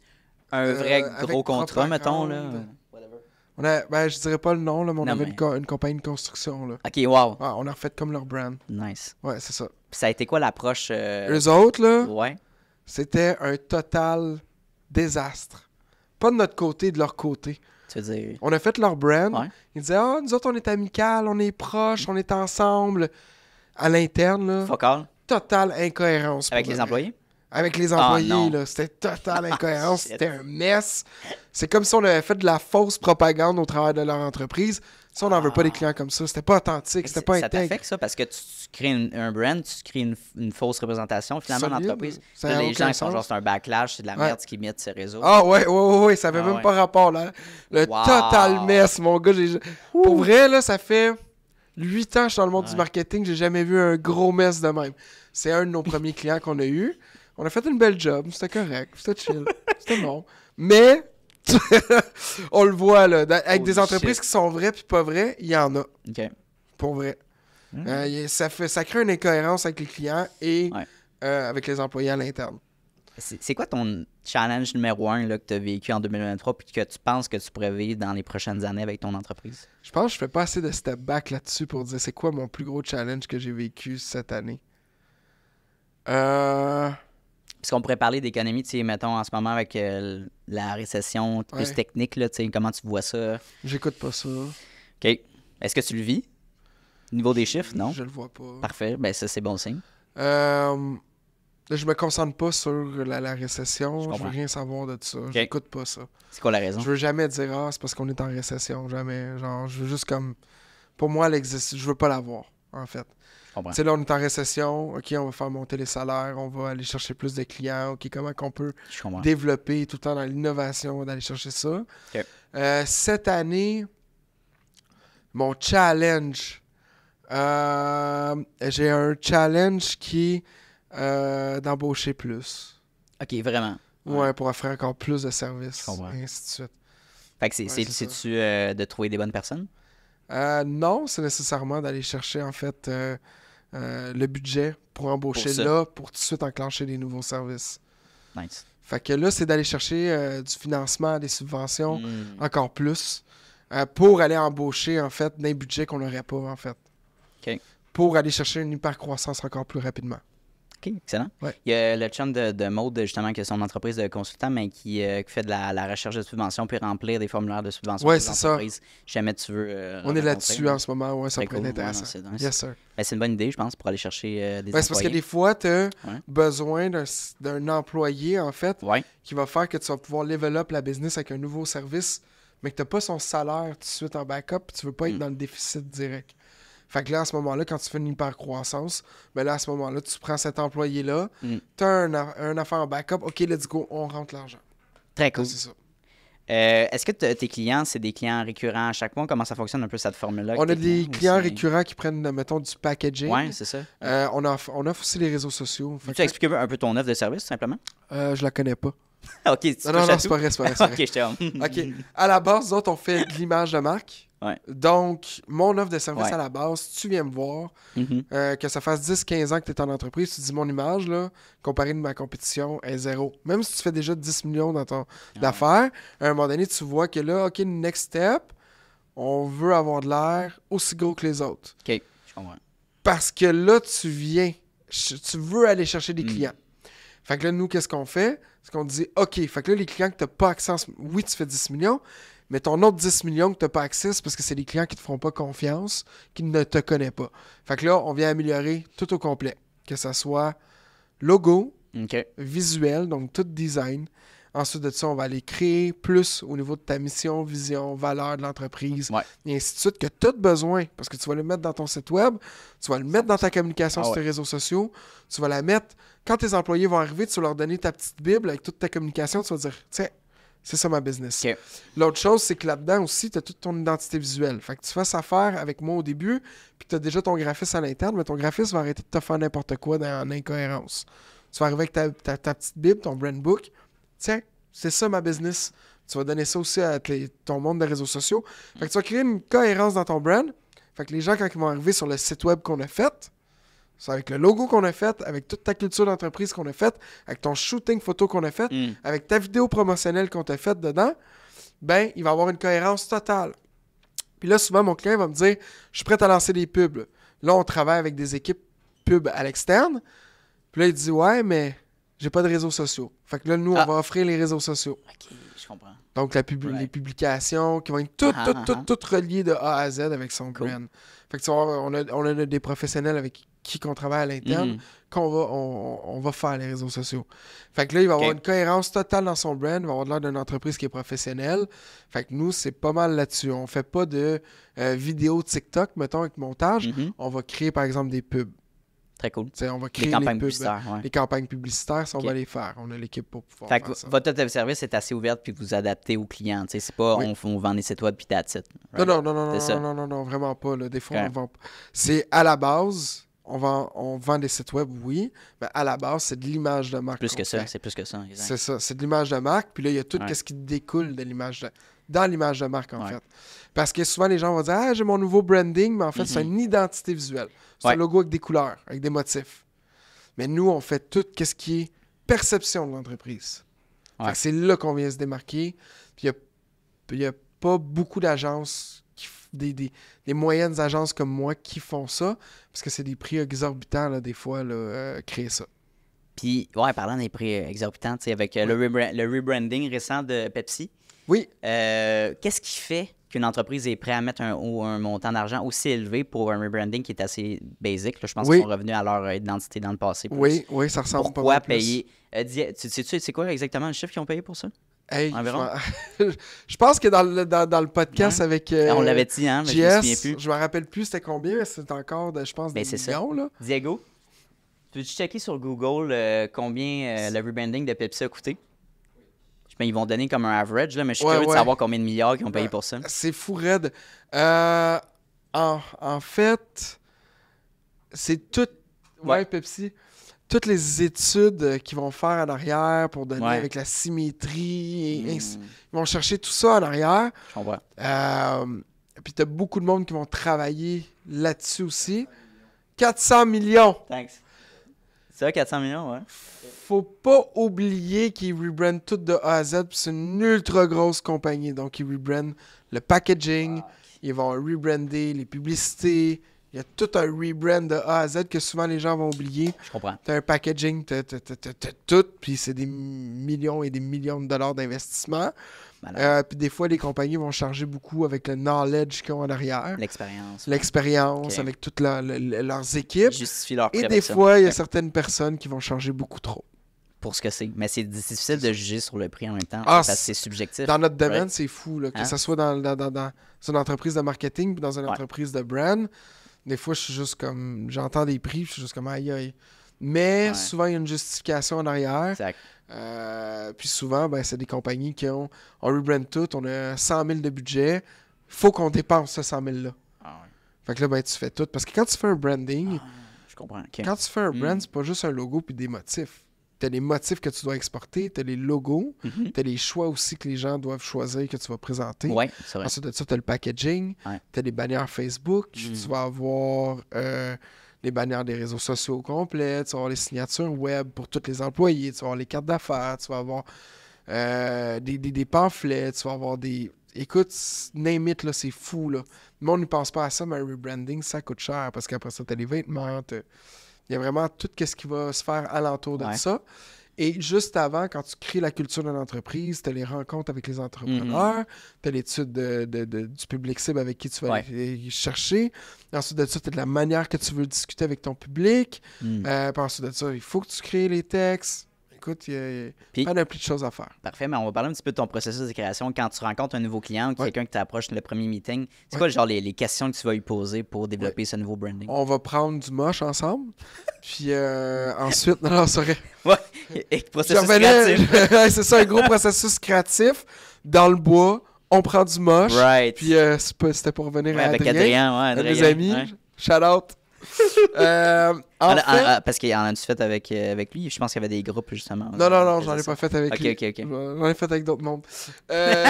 un euh, vrai gros contrat, mettons, là. On a, ben, je dirais pas le nom, là, mais on avait une, compagnie de construction, là. OK, wow. on a refait comme leur brand. Nice. Ouais, c'est ça. ça a été quoi l'approche? Les euh, autres, là? Ouais. C'était un total désastre. Pas de notre côté, de leur côté. On a fait leur brand. Ils disaient Ah, nous autres, on est amical, on est proche on est ensemble. À l'interne, là. Totale incohérence. Avec les employés Avec les employés, ah, là. C'était total [laughs] incohérence. Ah, c'était un mess. C'est comme si on avait fait de la fausse propagande au travers de leur entreprise. Ça, on n'en veut pas des clients comme ça. C'était pas authentique, c'était pas intègre. Ça t'affecte, ça, parce que tu crées un brand, tu crées une, fausse représentation, finalement, dans l'entreprise. les gens sont genre, c'est un backlash, c'est de la merde qui qu'ils mettent ces réseaux. Ah ouais, ouais, ouais, ça avait ah, même pas rapport, là. Le total mess, mon gars. Pour vrai, là, ça fait 8 ans que je suis dans le monde du marketing, j'ai jamais vu un gros mess de même. C'est un de nos premiers [laughs] clients qu'on a eu. On a fait une belle job, c'était correct, c'était chill, [laughs] c'était bon. Mais [laughs] on le voit, là. Avec des entreprises qui sont vraies puis pas vraies, il y en a. Pour vrai. Hmm. Euh, ça, fait, ça crée une incohérence avec les clients et euh, avec les employés à l'interne. C'est quoi ton challenge numéro un que tu as vécu en 2023 puis que tu penses que tu pourrais vivre dans les prochaines années avec ton entreprise? Je pense que je fais pas assez de step back là-dessus pour dire c'est quoi mon plus gros challenge que j'ai vécu cette année. Euh... Puisqu'on qu'on pourrait parler d'économie, tu sais, mettons, en ce moment, avec euh, la récession plus technique, là, tu sais, comment tu vois ça? J'écoute pas ça. OK. Est-ce que tu le vis? niveau des chiffres, non? Je le vois pas. Parfait. Ben, ça, c'est bon signe. Euh, je me concentre pas sur la, récession. Je, veux rien savoir de ça. J'écoute pas ça. C'est quoi la raison? Je veux jamais dire, ah, c'est parce qu'on est en récession. Jamais. Genre, je veux juste comme. Pour moi, elle existe. Je veux pas l'avoir, en fait c'est on est en récession. OK, on va faire monter les salaires, on va aller chercher plus de clients. OK, comment qu'on peut développer tout le temps dans l'innovation, d'aller chercher ça. Euh, cette année, mon challenge, euh, j'ai un challenge qui est euh, d'embaucher plus. OK, vraiment. Ouais, pour offrir encore plus de services. Et de Fait c'est, tu de trouver des bonnes personnes? non, c'est nécessairement d'aller chercher en fait euh, le budget pour embaucher là, pour tout de suite enclencher des nouveaux services. Nice. Fait que là, c'est d'aller chercher euh, du financement, des subventions, hmm. encore plus, euh, pour aller embaucher, en fait, d'un budget qu'on n'aurait pas, en fait. Pour aller chercher une hyper-croissance encore plus rapidement. OK, excellent. Il y a le chum de, de justement, qui est son entreprise de consultant, mais qui, euh, fait de la, recherche de subventions, puis remplir des formulaires de subvention Oui, c'est ça. Jamais tu veux. Euh, On est là-dessus en ce moment, oui, ça pourrait être intéressant. Ben, c'est une bonne idée, je pense, pour aller chercher euh, des Oui, ben, C'est parce que des fois, tu as besoin d'un employé, en fait, qui va faire que tu vas pouvoir développer la business avec un nouveau service, mais que tu n'as pas son salaire tout de suite en backup, puis tu veux pas être mm. dans le déficit direct. Fait que là, à ce moment-là, quand tu fais une hypercroissance, mais ben là, à ce moment-là, tu prends cet employé-là, mm. tu as un, affaire en backup, OK, let's go, on rentre l'argent. Très cool. Euh, est-ce que tes clients, c'est des clients récurrents à chaque mois? Comment ça fonctionne un peu cette formule-là? On a des clients récurrents qui prennent, mettons, du packaging. Oui, c'est ça. Euh, on, offre, on, aussi les réseaux sociaux. Peux-tu expliquer un peu ton offre de service, simplement? Euh, je la connais pas. [laughs] ok, tu Non, non, pas ok, je t'aime. ok. À la base, nous on fait l'image de marque. Donc, mon offre de service à la base, tu viens me voir, mm-hmm. euh, que ça fasse 10-15 ans que tu es en entreprise, tu dis mon image, là, comparé de ma compétition, est zéro. Même si tu fais déjà 10 millions dans ton affaire, ah d'affaires, à un moment donné, tu vois que là, OK, next step, on veut avoir de l'air aussi gros que les autres. OK, je comprends. Parce que là, tu viens, tu veux aller chercher des mm. clients. Fait que là, nous, qu'est-ce qu'on fait? C'est qu'on dit, OK, fait que là, les clients que tu n'as pas accès, oui, tu fais 10 millions, mais ton autre 10 millions que tu n'as pas accès, parce que c'est des clients qui ne te font pas confiance, qui ne te connaissent pas. Fait que là, on vient améliorer tout au complet, que ce soit logo, visuel, donc tout design. Ensuite de ça, on va aller créer plus au niveau de ta mission, vision, valeur de l'entreprise, et ainsi de suite, que tu as besoin, parce que tu vas le mettre dans ton site web, tu vas le mettre dans ta communication ah sur tes réseaux sociaux, tu vas la mettre. Quand tes employés vont arriver, tu vas leur donner ta petite Bible avec toute ta communication, tu vas dire, tiens, c'est ça ma business. L'autre chose, c'est que là-dedans aussi, tu as toute ton identité visuelle. Fait que tu fasses affaire avec moi au début, puis tu as déjà ton graphiste à l'interne, mais ton graphiste va arrêter de te faire n'importe quoi en incohérence. Tu vas arriver avec ta, petite Bible, ton brand book. Tiens, c'est ça ma business. Tu vas donner ça aussi à ton monde des réseaux sociaux. Fait que tu vas créer une cohérence dans ton brand. Fait que les gens, quand ils vont arriver sur le site web qu'on a fait, c'est avec le logo qu'on a fait, avec toute ta culture d'entreprise qu'on a faite, avec ton shooting photo qu'on a fait, mm. avec ta vidéo promotionnelle qu'on t'a faite dedans, ben, il va avoir une cohérence totale. Puis là, souvent, mon client va me dire Je suis prêt à lancer des pubs. Là, on travaille avec des équipes pubs à l'externe. Puis là, il dit Ouais, mais j'ai pas de réseaux sociaux. Fait que là, nous, on ah. va offrir les réseaux sociaux. OK, je comprends. Donc, la les publications qui vont être toutes, ah, ah, toutes, reliées de A à Z avec son Fait que tu vois, on a, on a des professionnels avec qui, qui qu'on travaille à l'interne, mhm. qu'on va, on, va faire les réseaux sociaux. Fait que là, il va avoir une cohérence totale dans son brand, il va avoir l'air d'une entreprise qui est professionnelle. Fait que nous, c'est pas mal là-dessus. On fait pas de euh, vidéos TikTok, mettons, avec montage. Mhm. On va créer, par exemple, des pubs. Très cool. on va créer les campagnes publicitaires. Les campagnes publicitaires, ça, on va les faire. On a l'équipe pour pouvoir faire ça. Votre service est assez ouverte puis vous adaptez aux clients. C'est pas on, vend des sites puis that's Non, non, non, non, vraiment pas. Des fois, on vend... C'est à la base on vend, on vend des sites web, oui, mais à la base, c'est de l'image de marque. Plus que ça, c'est plus que ça. C'est ça, c'est de l'image de marque. Puis là, il y a tout ce qui découle de l'image dans l'image de marque, en fait. Parce que souvent, les gens vont dire Ah, j'ai mon nouveau branding, mais en fait, c'est mhm. une identité visuelle. C'est un logo avec des couleurs, avec des motifs. Mais nous, on fait tout ce qui est perception de l'entreprise. C'est là qu'on vient se démarquer. Puis il n'y a, a pas beaucoup d'agences des, moyennes agences comme moi qui font ça, parce que c'est des prix exorbitants, des fois, là, euh, créer ça. Puis, ouais, parlant des prix euh, exorbitants, avec sais euh, le, rebranding récent de Pepsi. Oui. Qu'est-ce qui fait qu'une entreprise est prête à mettre un, un montant d'argent aussi élevé pour un rebranding qui est assez basique? je pense qu'ils sont revenus à leur identité dans le passé. Oui, oui, ça ressemble Pourquoi pas payer? Plus. c'est quoi exactement le chiffre qu'ils ont payé pour ça? [laughs] je pense que dans le, podcast avec ah, on euh, l'avait dit hein, je me me rappelle plus c'était combien, mais c'est encore de, je pense ben, des millions là. Diego, tu veux -tu checker sur Google euh, combien euh, le rebranding de Pepsi a coûté Je ben, ils vont donner comme un average là, mais je suis curieux de savoir combien de milliards ils ont payé pour ça. C'est fou Red. En, en, fait, c'est tout ouais, Pepsi toutes les études qu'ils vont faire à l'arrière pour donner avec la symétrie. Hmm. ils vont chercher tout ça à l'arrière. On voit. Euh, puis as beaucoup de monde qui vont travailler là-dessus aussi. 400 millions. Thanks. C'est ça, 400 millions, ouais. Faut pas oublier qu'ils rebrandent tout de A à Z, puis c'est une ultra grosse compagnie. Donc, ils rebrandent le packaging, ils vont rebrander les publicités, il y a tout un rebrand de A à Z que souvent les gens vont oublier. Je comprends. Tu un packaging, tu as, tout, puis c'est des millions et des millions de dollars d'investissement. Euh, puis des fois, les compagnies vont charger beaucoup avec le knowledge qu'ils ont en arrière. L'expérience. L'expérience, avec toutes leurs équipes. Justifie leur Et des fois, il y a certaines personnes qui vont charger beaucoup trop pour ce que c'est. Mais c'est difficile de juger sur le prix en même temps ah, parce c'est subjectif. Dans notre domaine, c'est fou. que ce hein? soit dans, dans, une entreprise de marketing ou dans une entreprise de brand, des fois, je suis juste comme. J'entends des prix, je suis juste comme aïe aïe. Mais souvent, il y a une justification en arrière. Euh, puis souvent, ben, c'est des compagnies qui ont. On rebrand tout, on a 100 000 de budget, faut qu'on dépense ce 100 000-là. Ah fait que là, ben, tu fais tout. Parce que quand tu fais un branding. Ah, je Quand tu fais un brand, hmm. c'est pas juste un logo puis des motifs tu as les motifs que tu dois exporter, tu as les logos, mhm. tu as les choix aussi que les gens doivent choisir que tu vas présenter. Ensuite de ça, tu as le packaging, tu as les bannières Facebook, mhm. tu vas avoir euh, les bannières des réseaux sociaux complets, tu vas avoir les signatures web pour tous les employés, tu vas avoir les cartes d'affaires, tu vas avoir euh, des, pamphlets, tu vas avoir des. Écoute, name it, c'est fou, là. on ne pense pas à ça, mais rebranding, ça coûte cher parce qu'après ça, tu as les vêtements, t'as il y a vraiment tout ce qui va se faire alentour de ça. Et juste avant, quand tu crées la culture d'une entreprise, tu as les rencontres avec les entrepreneurs, mm-hmm. tu as l'étude du public cible avec qui tu vas aller chercher. Ensuite de ça, tu as la manière que tu veux discuter avec ton public. Mm. Euh, ensuite de ça, il faut que tu crées les textes. Écoute, il y a, pas de choses à faire. Parfait, mais on va parler un petit peu de ton processus de création. Quand tu rencontres un nouveau client ou quelqu'un qui tu approches le premier meeting, c'est quoi les, questions que tu vas lui poser pour développer ce nouveau branding? On va prendre du moche ensemble, puis euh, ensuite, non, non, ça [laughs] Ouais, processus créatif. [laughs] c'est ça, un gros processus créatif dans le bois, on prend du moche. Right. Puis euh, c'était pour revenir avec Adrien, amis. Shout out. Euh, ah, ah, ah, parce qu'il en a-tu fait avec, euh, avec lui Je pense qu'il y avait des groupes justement. Non, non, non, j'en ai pas fait avec lui. J'en ai fait avec d'autres membres. Euh,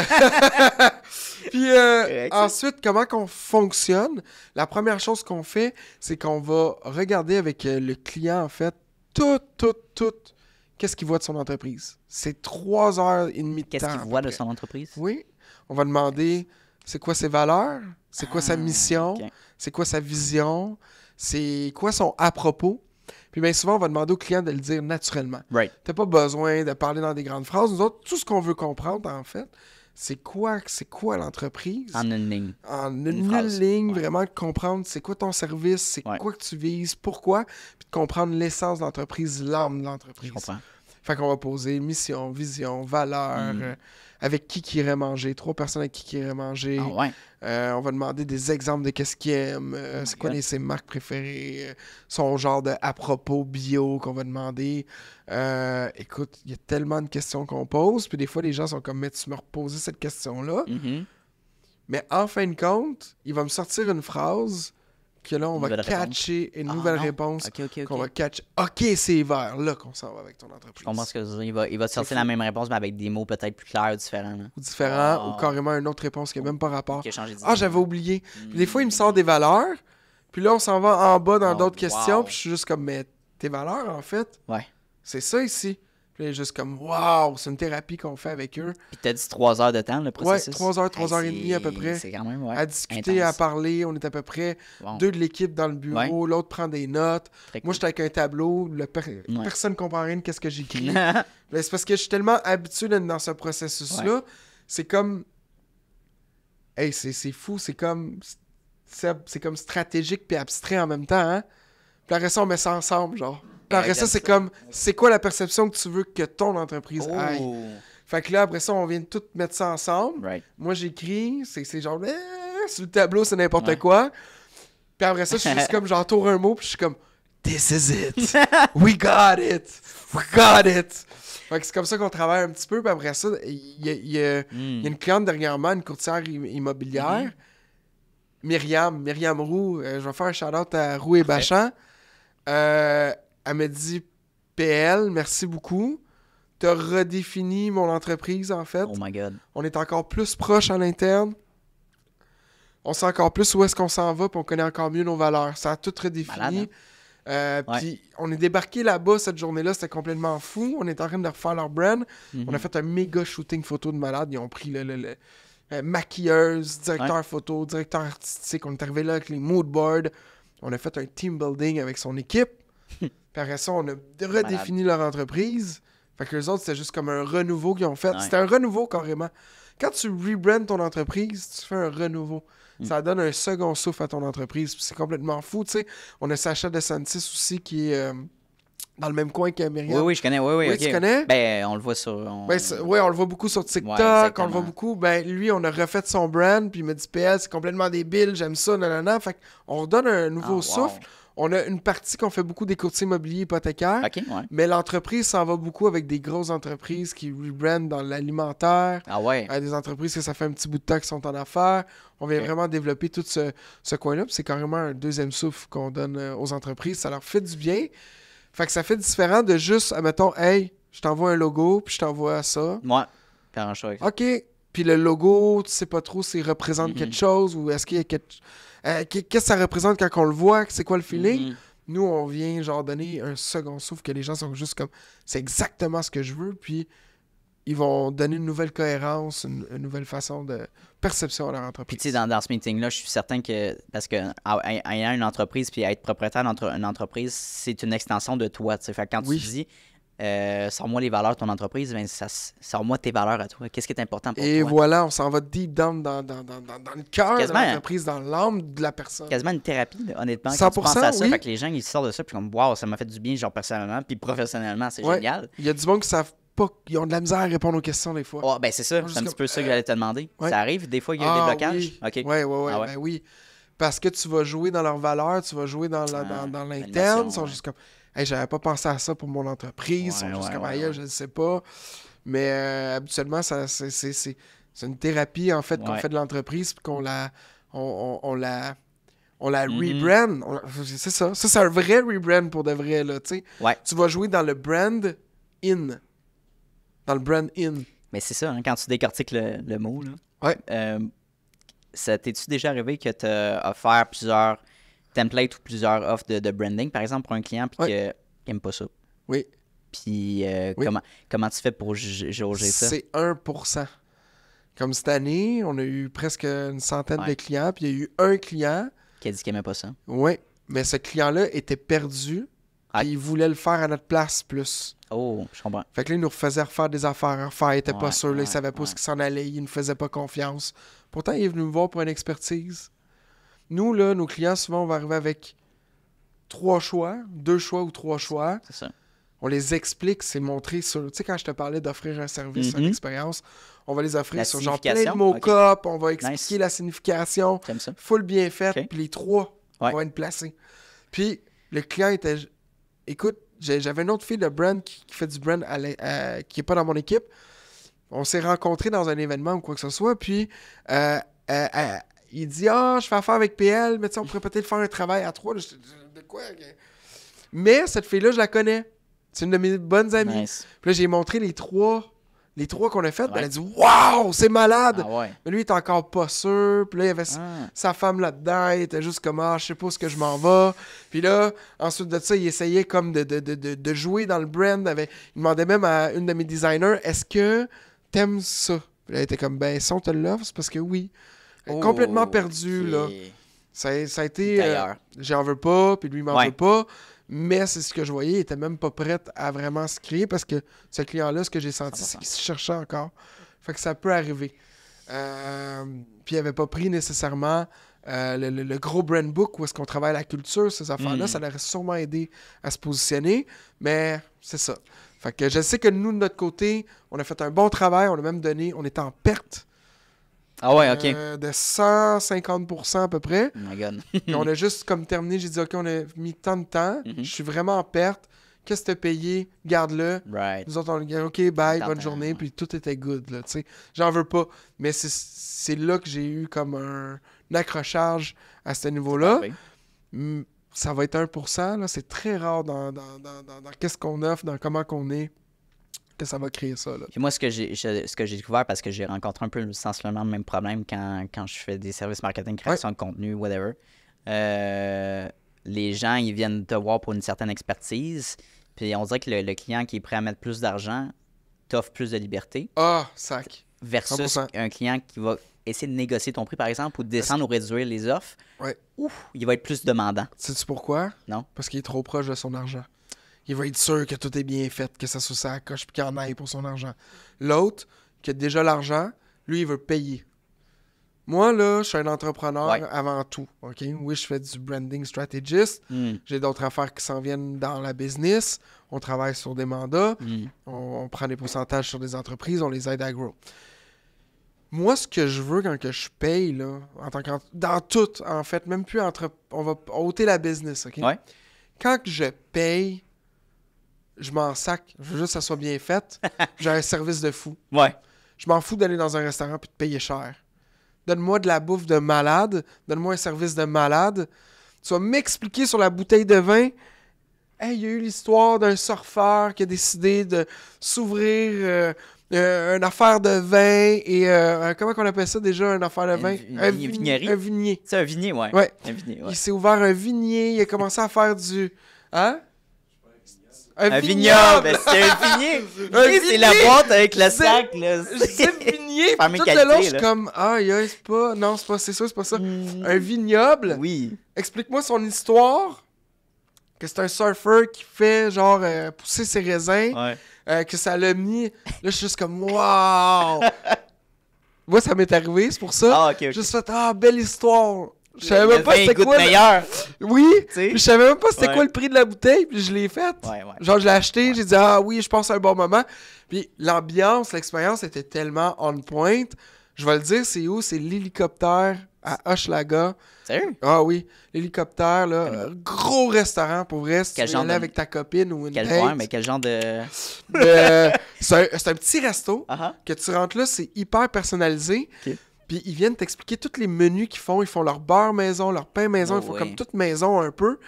[laughs] Puis ensuite, comment qu'on fonctionne La première chose qu'on fait, c'est qu'on va regarder avec le client en fait tout, tout, tout. Qu'est-ce qu'il voit de son entreprise? C'est trois heures et demie de Qu'est-ce qu'il voit de son entreprise? Oui. On va demander c'est quoi ses valeurs? C'est quoi sa mission? C'est quoi sa vision? c'est quoi son à propos. Puis bien souvent, on va demander au client de le dire naturellement. Right. Tu pas besoin de parler dans des grandes phrases. Nous autres, tout ce qu'on veut comprendre, en fait, c'est quoi, c'est quoi l'entreprise. En une ligne. En une, ligne, vraiment comprendre c'est quoi ton service, c'est quoi que tu vises, pourquoi, puis de comprendre l'essence de l'entreprise, l'âme de l'entreprise. Je fait qu'on va poser mission, vision, valeur, mm. euh, avec qui qui irait manger, trois personnes avec qui qui irait manger. Ah euh, on va demander des exemples de qu'est-ce qu'il aime, euh, oh c'est quoi ses marques préférées, son genre de à propos bio qu'on va demander. écoute, il y a tellement de questions qu'on pose, puis des fois les gens sont comme, mais tu me reposes cette question-là. Mm-hmm. Mais en fin de compte, il va me sortir une phrase que là, on va catcher une ah, nouvelle réponse qu'on va catch. OK, c'est vert. Là qu'on s'en va avec ton entreprise. Je comprends ce que Il va, il va te sortir la même réponse, mais avec des mots peut-être plus clairs, différents. Ou différents, ou ah. carrément une autre réponse qui n'a même pas rapport. ah, j'avais oublié. Des fois, il me sort des valeurs, puis là, on s'en va en bas dans ah, d'autres questions, puis je suis juste comme, mais tes valeurs, en fait. Ouais. C'est ça ici juste comme, waouh, c'est une thérapie qu'on fait avec eux. Puis t'as dit trois heures de temps, le processus? Ouais, trois heures, trois heures et demie à peu près. C'est À discuter, à parler. On est à peu près deux de l'équipe dans le bureau, l'autre prend des notes. Moi, j'étais avec un tableau. Personne ne comprend rien de ce que j'écris. [laughs] c'est parce que je suis tellement habitué dans ce processus-là. C'est comme. Hey, c'est fou. C'est comme. C'est comme stratégique puis abstrait en même temps, hein? Puis après ça, on met ça ensemble, genre. Après ça, c'est comme, c'est quoi la perception que tu veux que ton entreprise ait? Oh. » aille? Fait que là, après ça, on vient de tout mettre ça ensemble. Moi, j'écris, c'est genre, eh, sur le tableau, c'est n'importe quoi. Puis après ça, je suis juste [laughs] comme, j'entoure un mot, puis je suis comme, This is it. We got it. We got it. Fait que c'est comme ça qu'on travaille un petit peu. Puis après ça, il y, a hmm. une cliente derrière moi, une courtière immobilière, mm-hmm. Myriam, Myriam Roux. Euh, je vais faire un shout-out à Roux et Bachan. Euh, elle m'a dit PL, merci beaucoup. Tu as redéfini mon entreprise, en fait. Oh my God. On est encore plus proche à l'interne. On sait encore plus où est-ce qu'on s'en va, puis on connaît encore mieux nos valeurs. Ça a tout redéfini. Hein? Euh, puis on est débarqué là-bas cette journée-là, c'était complètement fou. On est en train de refaire leur brand. On a mhm. fait un méga shooting photo de malade. Ils ont pris le, euh, maquilleuse, directeur photo, directeur artistique. On est arrivé là avec les mood boards. On a fait un team building avec son équipe. [laughs] Puis on a redéfini leur entreprise. Fait que les autres, c'était juste comme un renouveau qu'ils ont fait. C'est C'était un renouveau carrément. Quand tu rebrandes ton entreprise, tu fais un renouveau. Mm. Ça donne un second souffle à ton entreprise. C'est complètement fou. tu sais. On a Sacha DeSantis aussi qui est. Euh, dans le même coin qu'Amérique. Oui, oui, je connais. Oui, oui, oui tu connais? Ben, on le voit sur. On... Ben, oui, on le voit beaucoup sur TikTok. on le voit beaucoup. Ben, lui, on a refait son brand, puis il m'a dit PS, c'est complètement débile, j'aime ça, nanana. Fait qu'on redonne un nouveau ah, souffle. On a une partie qu'on fait beaucoup des courtiers immobiliers hypothécaires, mais l'entreprise s'en va beaucoup avec des grosses entreprises qui rebrandent dans l'alimentaire, ah ouais. à euh, des entreprises que ça fait un petit bout de temps qu'ils sont en affaires. On vient vraiment développer tout ce, coin-là. C'est carrément un deuxième souffle qu'on donne euh, aux entreprises. Ça leur fait du bien. Fait que ça fait différent de juste, admettons, hey, je t'envoie un logo, puis je t'envoie ça. Moi, t'as OK. Puis le logo, tu sais pas trop s'il représente mhm. quelque chose ou est-ce qu'il y a quelque chose euh, qu'est-ce que ça représente quand on le voit, c'est quoi le feeling. Mhm. Nous, on vient genre donner un second souffle que les gens sont juste comme c'est exactement ce que je veux, puis ils vont donner une nouvelle cohérence, une, nouvelle façon de perception à leur entreprise. Puis tu sais, dans, ce meeting-là, je suis certain que, parce que ayant une entreprise, puis être propriétaire d'une entreprise, c'est une extension de toi. Fait que quand tu dis, euh, sors-moi les valeurs de ton entreprise, ben, sors-moi tes valeurs à toi. Qu'est-ce qui est important pour toi? Et voilà, on s'en va deep down dans, dans, dans, dans le cœur de l'entreprise, dans l'âme de la personne. Quasiment une thérapie, honnêtement. 100%, quand tu à ça, que les gens, ils sortent de ça, puis comme, waouh, ça m'a fait du bien, genre personnellement, puis professionnellement, c'est génial. Il y a du monde qui savent pas, ils ont de la misère à répondre aux questions des fois. Ah ben c'est ça, c'est un petit peu ça que euh, j'allais te demander. Ça arrive, des fois, il y a des ah, blocages. Oui, Oui ouais, ah, ben oui. Parce que tu vas jouer dans leurs valeurs, tu vas jouer dans ah, l'interne, ils sont juste comme hey, j'avais pas pensé à ça pour mon entreprise, ouais, ouais, je ne sais pas. Mais euh, habituellement, c'est, une thérapie en fait qu'on fait de l'entreprise puis qu'on la on, la on la mm-hmm. rebrand. c'est ça. Ça, c'est un vrai rebrand pour de vrai. Là, Tu vas jouer dans le brand in. Dans le brand in. Mais c'est ça, hein, quand tu décortiques le, mot. Là, ouais. Euh, ça t'es-tu déjà arrivé que tu as offert plusieurs template ou plusieurs offres de, branding, par exemple, pour un client puis qui n'aime pas ça. Oui. Puis euh, comment, tu fais pour jauger ça? C'est 1 Comme cette année, on a eu presque une centaine de clients, puis il y a eu un client. Qui a dit qu'il n'aimait pas ça. Oui, mais ce client-là était perdu. et ah. il voulait le faire à notre place plus. Oh, je comprends. Fait que là, il nous refaisait refaire des affaires, refaire. Il n'était pas sûr, il il savait pas ce qui s'en allait, il ne faisait pas confiance. Pourtant, il est venu me voir pour une expertise. Nous, là, nos clients, souvent, on va arriver avec trois choix, deux choix ou trois choix. C'est ça. On les explique, c'est montré sur. Tu sais, quand je te parlais d'offrir un service, une mm-hmm. expérience, on va les offrir sur genre plein de mots copes on va expliquer la signification. Ça. Full bien fait, puis les trois vont être placés. Puis le client était. Écoute, j'avais une autre fille de brand qui, fait du brand qui n'est pas dans mon équipe. On s'est rencontrés dans un événement ou quoi que ce soit, puis euh, il dit Ah, je fais affaire avec PL, mais tu sais, on pourrait peut-être faire un travail à trois. de quoi Mais cette fille-là, je la connais. C'est une de mes bonnes amies. Puis là, j'ai montré les trois. Les trois qu'on a faites, ben, elle a dit Waouh, c'est malade! Ah mais lui, il était encore pas sûr. Puis là, il avait ah. sa femme là-dedans. Il était juste comme Ah, je sais pas où ce que je m'en vais. Puis là, ensuite de ça, il essayait comme de, jouer dans le brand. Il demandait même à une de mes designers Est-ce que t'aimes ça? Puis là, elle était comme Ben, si on te l'offre, parce que oui. Euh, complètement oh, perdu. Là. Ça, a été. Euh, j'en veux pas, puis lui m'en veut pas. Mais c'est ce que je voyais. Il était même pas prêt à vraiment se créer parce que ce client-là, ce que j'ai senti, c'est qu'il se cherchait encore. Fait que ça peut arriver. Euh, puis il avait pas pris nécessairement le, gros brand book où est-ce qu'on travaille la culture, ces affaires-là, mm. ça leur sûrement aidé à se positionner, mais c'est ça. Fait que je sais que nous, de notre côté, on a fait un bon travail, on a même donné, on est en perte ah ouais, ok. Euh, de 150 à peu près. Oh [laughs] on a juste comme terminé, j'ai dit ok, on a mis tant de temps, mm-hmm. je suis vraiment en perte. Qu'est-ce que as payé? Garde-le. Nous autres, on OK, bye, bonne journée. Puis tout était good, là, tu sais. J'en veux pas. Mais c'est là que j'ai eu comme un, accrochage à ce niveau-là mm, ça va être 1%. C'est très rare dans, dans qu'est-ce qu'on offre, dans comment qu'on est que ça va créer ça. Puis moi, ce que j'ai ce que j'ai découvert, parce que j'ai rencontré un peu sensiblement le même problème quand, je fais des services marketing, création de contenu, whatever. Euh, les gens, ils viennent te voir pour une certaine expertise. Puis on dirait que le, client qui est prêt à mettre plus d'argent t'offre plus de liberté. Ah, sac. Versus un client qui va essayer de négocier ton prix, par exemple, ou descendre ou réduire les offres. Ouais. il va être plus demandant. Sais-tu pourquoi? Non. Parce qu'il est trop proche de son argent il va être sûr que tout est bien fait, que ça soit ça coche, puis qu'il en aille pour son argent. L'autre, qui a déjà l'argent, lui, il veut payer. Moi, là, je suis un entrepreneur avant tout. Oui, je fais du branding strategist. Hmm. J'ai d'autres affaires qui s'en viennent dans la business. On travaille sur des mandats. Hmm. On, prend des pourcentages sur des entreprises. On les aide à grow. Moi, ce que je veux quand que je paye, là, en tant dans tout, en fait, même plus entre. On va ôter la business, OK? Quand je paye, je m'en sac. Je veux juste que ça soit bien fait. [laughs] J'ai un service de fou. Ouais. Je m'en fous d'aller dans un restaurant puis de payer cher. Donne-moi de la bouffe de malade. Donne-moi un service de malade. Tu vas m'expliquer sur la bouteille de vin. il y a eu l'histoire d'un surfeur qui a décidé de s'ouvrir euh, euh, une affaire de vin et euh, comment on appelle ça déjà une affaire de vin un, vignerie. un vignier. C'est un vignier, ouais. ouais. Il s'est ouvert un vignier, il a commencé à faire du hein un, vignoble, c'est un vignier. [laughs] c'est la boîte avec le sac, là. C'est un vignier. Tout le long, je suis comme, ah, c'est pas, non, c'est pas, ça, c'est pas ça. Mm. Un vignoble. Oui. Explique-moi son histoire. Que c'est un surfeur qui fait, genre, euh, pousser ses raisins. Ouais. Euh, que ça l'a mis. Là, je suis juste comme, waouh! [laughs] Moi, ça m'est arrivé, c'est pour ça. Ah, ok, ok. Juste fait, ah, belle histoire. Je savais même pas c'était quoi. Oui. je savais même pas c'était quoi le prix de la bouteille, puis je l'ai faite. Ouais, Genre, je l'ai acheté, j'ai dit, ah oui, je pense à un bon moment. Puis l'ambiance, l'expérience était tellement on point. Je vais le dire, c'est où? C'est l'hélicoptère à Hochelaga. Sérieux? Ah oui. L'hélicoptère, là. Euh, gros restaurant pour vrai. quel tu genre avec ta copine ou une quel date. mais quel genre de. c'est un, petit resto [laughs] uh-huh. que tu rentres là, c'est hyper personnalisé. Puis ils viennent t'expliquer tous les menus qu'ils font. Ils font leur beurre maison, leur pain maison. Oh, ils font comme toute maison un peu.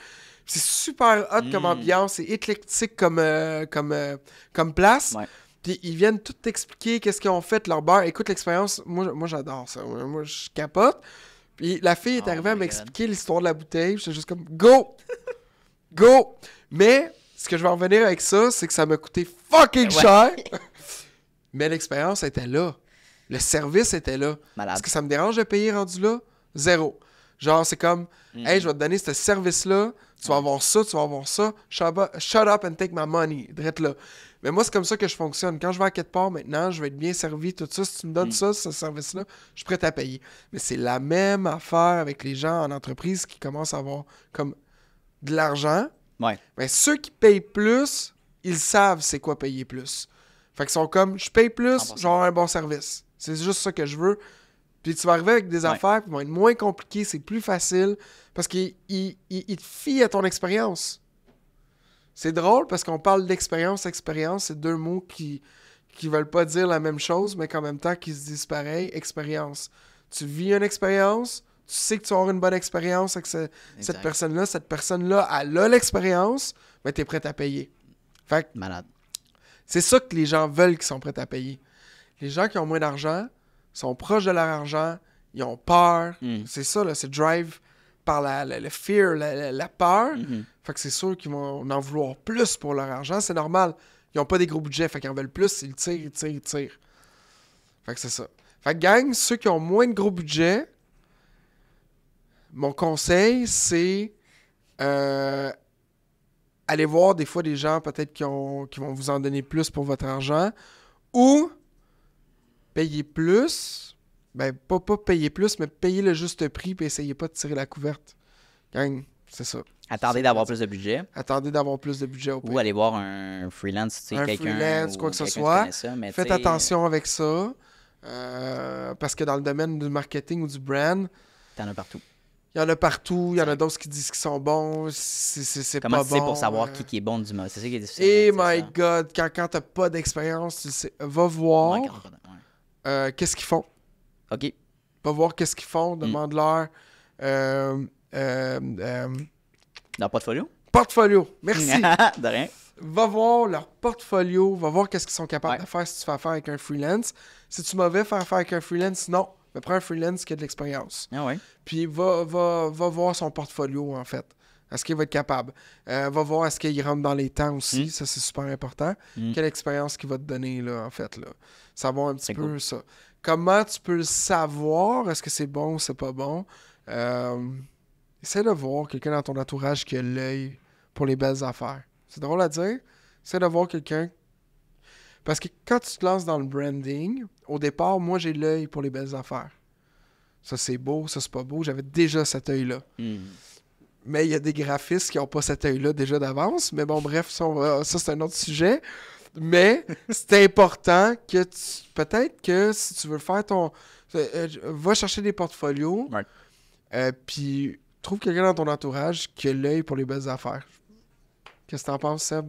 C'est super hot comme mm. ambiance. C'est éclectique comme, euh, comme, euh, comme place. Puis ils viennent tout t'expliquer qu'est-ce qu'ils ont fait, leur beurre. Écoute l'expérience. Moi, j'adore ça. Moi, je capote. Puis la fille est oh arrivée à m'expliquer l'histoire de la bouteille. J'étais juste comme go! [laughs] go! Mais ce que je vais en venir avec ça, c'est que ça m'a coûté fucking cher. [laughs] Mais l'expérience était là. Le service était là. Est-ce que ça me dérange de payer rendu là? Zéro. Genre, c'est comme, mm-hmm. hey, je vais te donner ce service-là, tu vas avoir ça, tu vas avoir ça, shut up, and take my money, D'être là. Mais moi, c'est comme ça que je fonctionne. Quand je vais à quelque part maintenant, je vais être bien servi, tout ça. Si tu me donnes mm. ça, ce service-là, je suis prêt à payer. Mais c'est la même affaire avec les gens en entreprise qui commencent à avoir comme de l'argent. Ouais. Mais ben, ceux qui payent plus, ils savent c'est quoi payer plus. Fait qu'ils sont comme, je paye plus, genre un bon service. C'est juste ça que je veux. Puis tu vas arriver avec des affaires qui vont être moins compliquées, c'est plus facile, parce qu'il te fie à ton expérience. C'est drôle parce qu'on parle d'expérience, expérience, c'est deux mots qui qui veulent pas dire la même chose, mais qu'en même temps qui se disent pareil, expérience. Tu vis une expérience, tu sais que tu auras une bonne expérience avec cette personne-là, cette personne-là, a l'expérience, mais tu es prêt à payer. Fait Malade. C'est ça que les gens veulent qu'ils sont prêts à payer. Les gens qui ont moins d'argent sont proches de leur argent, ils ont peur. Mm. C'est ça, c'est drive par la, le fear, la, peur. Mm-hmm. Fait que c'est ceux qui vont en vouloir plus pour leur argent. C'est normal. Ils n'ont pas des gros budgets. Fait qu'ils en veulent plus. Ils tirent, ils tirent, ils tirent. Fait que c'est ça. Fait que gang, ceux qui ont moins de gros budgets, mon conseil, c'est euh, aller voir des fois des gens peut-être qui vont vous en donner plus pour votre argent ou payer plus, ben pas, pas payer plus, mais payer le juste prix et essayez pas de tirer la couverte. Gang, c'est ça. Attendez d'avoir plus de budget. Attendez d'avoir plus de budget au Ou aller voir un freelance, tu sais, quelqu'un. freelance, quoi que ce soit. Faites attention avec ça. Euh, parce que dans le domaine du marketing ou du brand. T'en as partout. Il y en a partout, il y en a d'autres qui disent qu'ils sont bons, c'est pas bon. Comment pour savoir euh. qui, qui est bon du monde C'est ça qui est difficile. Et eh my God, quand, quand t'as pas d'expérience, va voir. Euh, qu'est-ce qu'ils font. OK. Va voir qu'est-ce qu'ils font, mm. demande-leur. Euh, euh, euh portfolio? Portfolio, merci. [laughs] de rien. Va voir leur portfolio, va voir qu'est-ce qu'ils sont capables de faire si tu fais affaire avec un freelance. Si tu mauvais faire affaire avec un freelance, non. Mais prends un freelance qui a de l'expérience. Ah ouais. Puis va, voir son portfolio, en fait. Est-ce qu'il va être capable? va voir est-ce qu'il rentre dans les temps aussi. Mm. Ça, c'est super important. Mm. Quelle expérience qu'il va te donner, là, en fait. Là savoir un petit peu ça. Comment tu peux le savoir? Est-ce que c'est bon ou c'est pas bon? Euh, Essaye de voir quelqu'un dans ton entourage qui a l'œil pour les belles affaires. C'est drôle à dire. Essaie de voir quelqu'un. Parce que quand tu te lances dans le branding, au départ, moi, j'ai l'œil pour les belles affaires. Ça, c'est beau, ça, c'est pas beau. J'avais déjà cet œil-là. Hmm. Mais il y a des graphistes qui n'ont pas cet œil-là déjà d'avance. Mais bon, bref, ça c'est un autre sujet. Mais c'est important que Peut-être que si tu veux faire ton. Euh, euh, va chercher des portfolios. Euh, puis trouve quelqu'un dans ton entourage qui a l'œil pour les belles affaires. Qu'est-ce que t'en penses, Seb?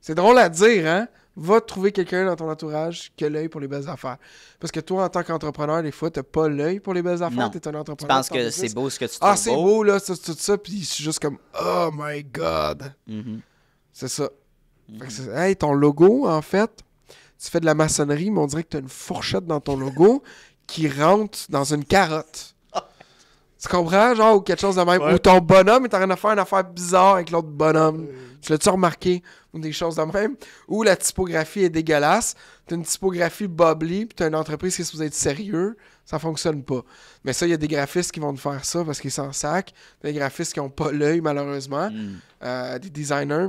C'est drôle à dire, hein? Va trouver quelqu'un dans ton entourage qui a l'œil pour les belles affaires. Parce que toi, en tant qu'entrepreneur, des fois, t'as pas l'œil pour les belles affaires. T'es un entrepreneur. Je pense que c'est beau ce que tu ah, trouves. Ah, c'est beau, là, tout ça. Puis je juste comme, oh my God. Mm-hmm. C'est ça. Mhm. Fait hey, ton logo, en fait, tu fais de la maçonnerie, mais on dirait que tu as une fourchette dans ton logo [laughs] qui rentre dans une carotte. Tu comprends? Genre, ou quelque chose de même. Ou ton bonhomme est en train de faire une affaire bizarre avec l'autre bonhomme. Tu l'as-tu remarqué? Ou des choses de même. Ou la typographie est dégueulasse. T'as une typographie bubbly, puis t'as une entreprise qui est supposée être sérieux. Ça fonctionne pas. Mais ça, il y a des graphistes qui vont te faire ça parce qu'ils s'en sac. Des graphistes qui ont pas l'œil, malheureusement. Mm. Euh, des designers.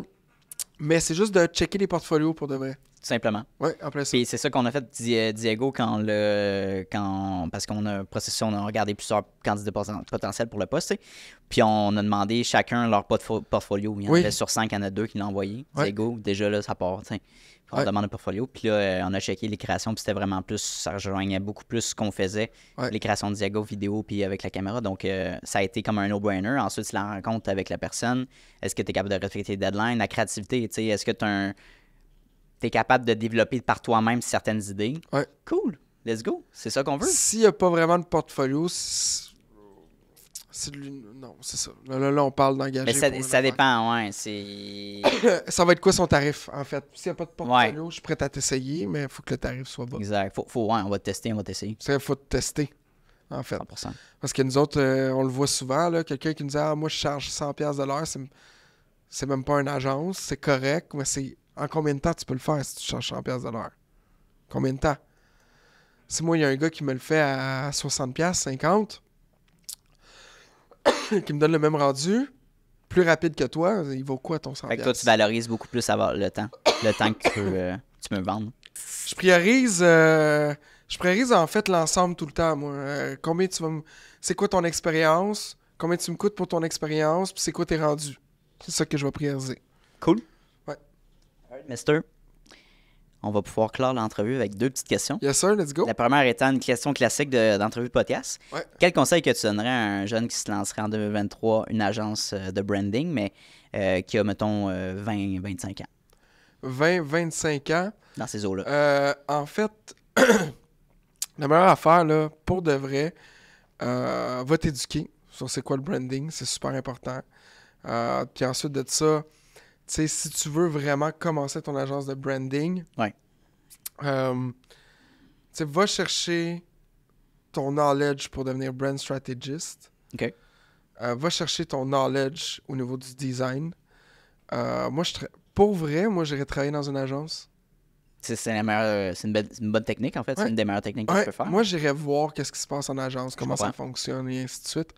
Mais c'est juste de checker les portfolios pour de vrai. simplement. Oui, après ça. Puis c'est ça qu'on a fait, euh, Diego, quand le. Quand, parce qu'on a processé, on a regardé plusieurs candidats potentiels pour le poste, Puis on a demandé chacun leur portfolio. Il y en avait sur cinq, il y en a deux qui l'ont envoyé. Diego, déjà là, ça part, sais on demande un portfolio. Puis là, euh, on a checké les créations, puis c'était vraiment plus, ça rejoignait beaucoup plus ce qu'on faisait, les créations de Diego, vidéo, puis avec la caméra. Donc, euh, ça a été comme un no-brainer. Ensuite, la rencontre avec la personne. Est-ce que tu es capable de respecter les deadlines, la créativité, tu sais, est-ce que tu un... es capable de développer par toi-même certaines idées? Ouais. Cool, let's go, c'est ça qu'on veut. S'il n'y a pas vraiment de portfolio, non, c'est ça. Là, là, on parle d'engager. Mais ça, dépend, ouais. [coughs] ça va être quoi son tarif, en fait? S'il n'y a pas de portfolio, je suis prêt à t'essayer, mais il faut que le tarif soit bas. Exact. Faut, faut, ouais, on va te tester, on va t'essayer. Il faut te tester, en fait. 100%. Parce que nous autres, euh, on le voit souvent, quelqu'un qui nous dit ah, moi, je charge 100$ de l'heure, c'est même pas une agence, c'est correct, mais c'est en combien de temps tu peux le faire si tu charges 100$ de l'heure? Combien de temps? Si moi, il y a un gars qui me le fait à 60$, 50$, [laughs] qui me donne le même rendu, plus rapide que toi, il vaut quoi ton 100 Fait que toi, tu valorises beaucoup plus le temps. Le temps que tu euh, me vendre. Je priorise. Euh, je priorise en fait l'ensemble tout le temps, moi. Euh, combien tu vas C'est quoi ton expérience? Combien tu me coûtes pour ton expérience? Puis c'est quoi tes rendus? C'est ça que je vais prioriser. Cool. Ouais. Mister, on va pouvoir clore l'entrevue avec deux petites questions. Yes, sir, let's go. La première étant une question classique d'entrevue de, podcast. Quel conseil que tu donnerais à un jeune qui se lancerait en 2023 une agence euh, de branding, mais euh, qui a, mettons, 20, euh, 25 ans? 20, 25 ans. Dans ces eaux-là. en fait, [clears throat] la meilleure affaire, là, pour de vrai, va t'éduquer sur c'est quoi le branding, c'est super important. puis ensuite de ça, tu sais, si tu veux vraiment commencer ton agence de branding, ouais. Euh, va chercher ton knowledge pour devenir brand strategist. OK. Euh, va chercher ton knowledge au niveau du design. Euh, moi, pour vrai, moi, j'irais travailler dans une agence. C'est une, c'est une, bonne technique, en fait. C'est une des meilleures techniques que tu peux faire. Moi, j'irais voir qu'est-ce qui se passe en agence, comment ça fonctionne et ainsi de suite.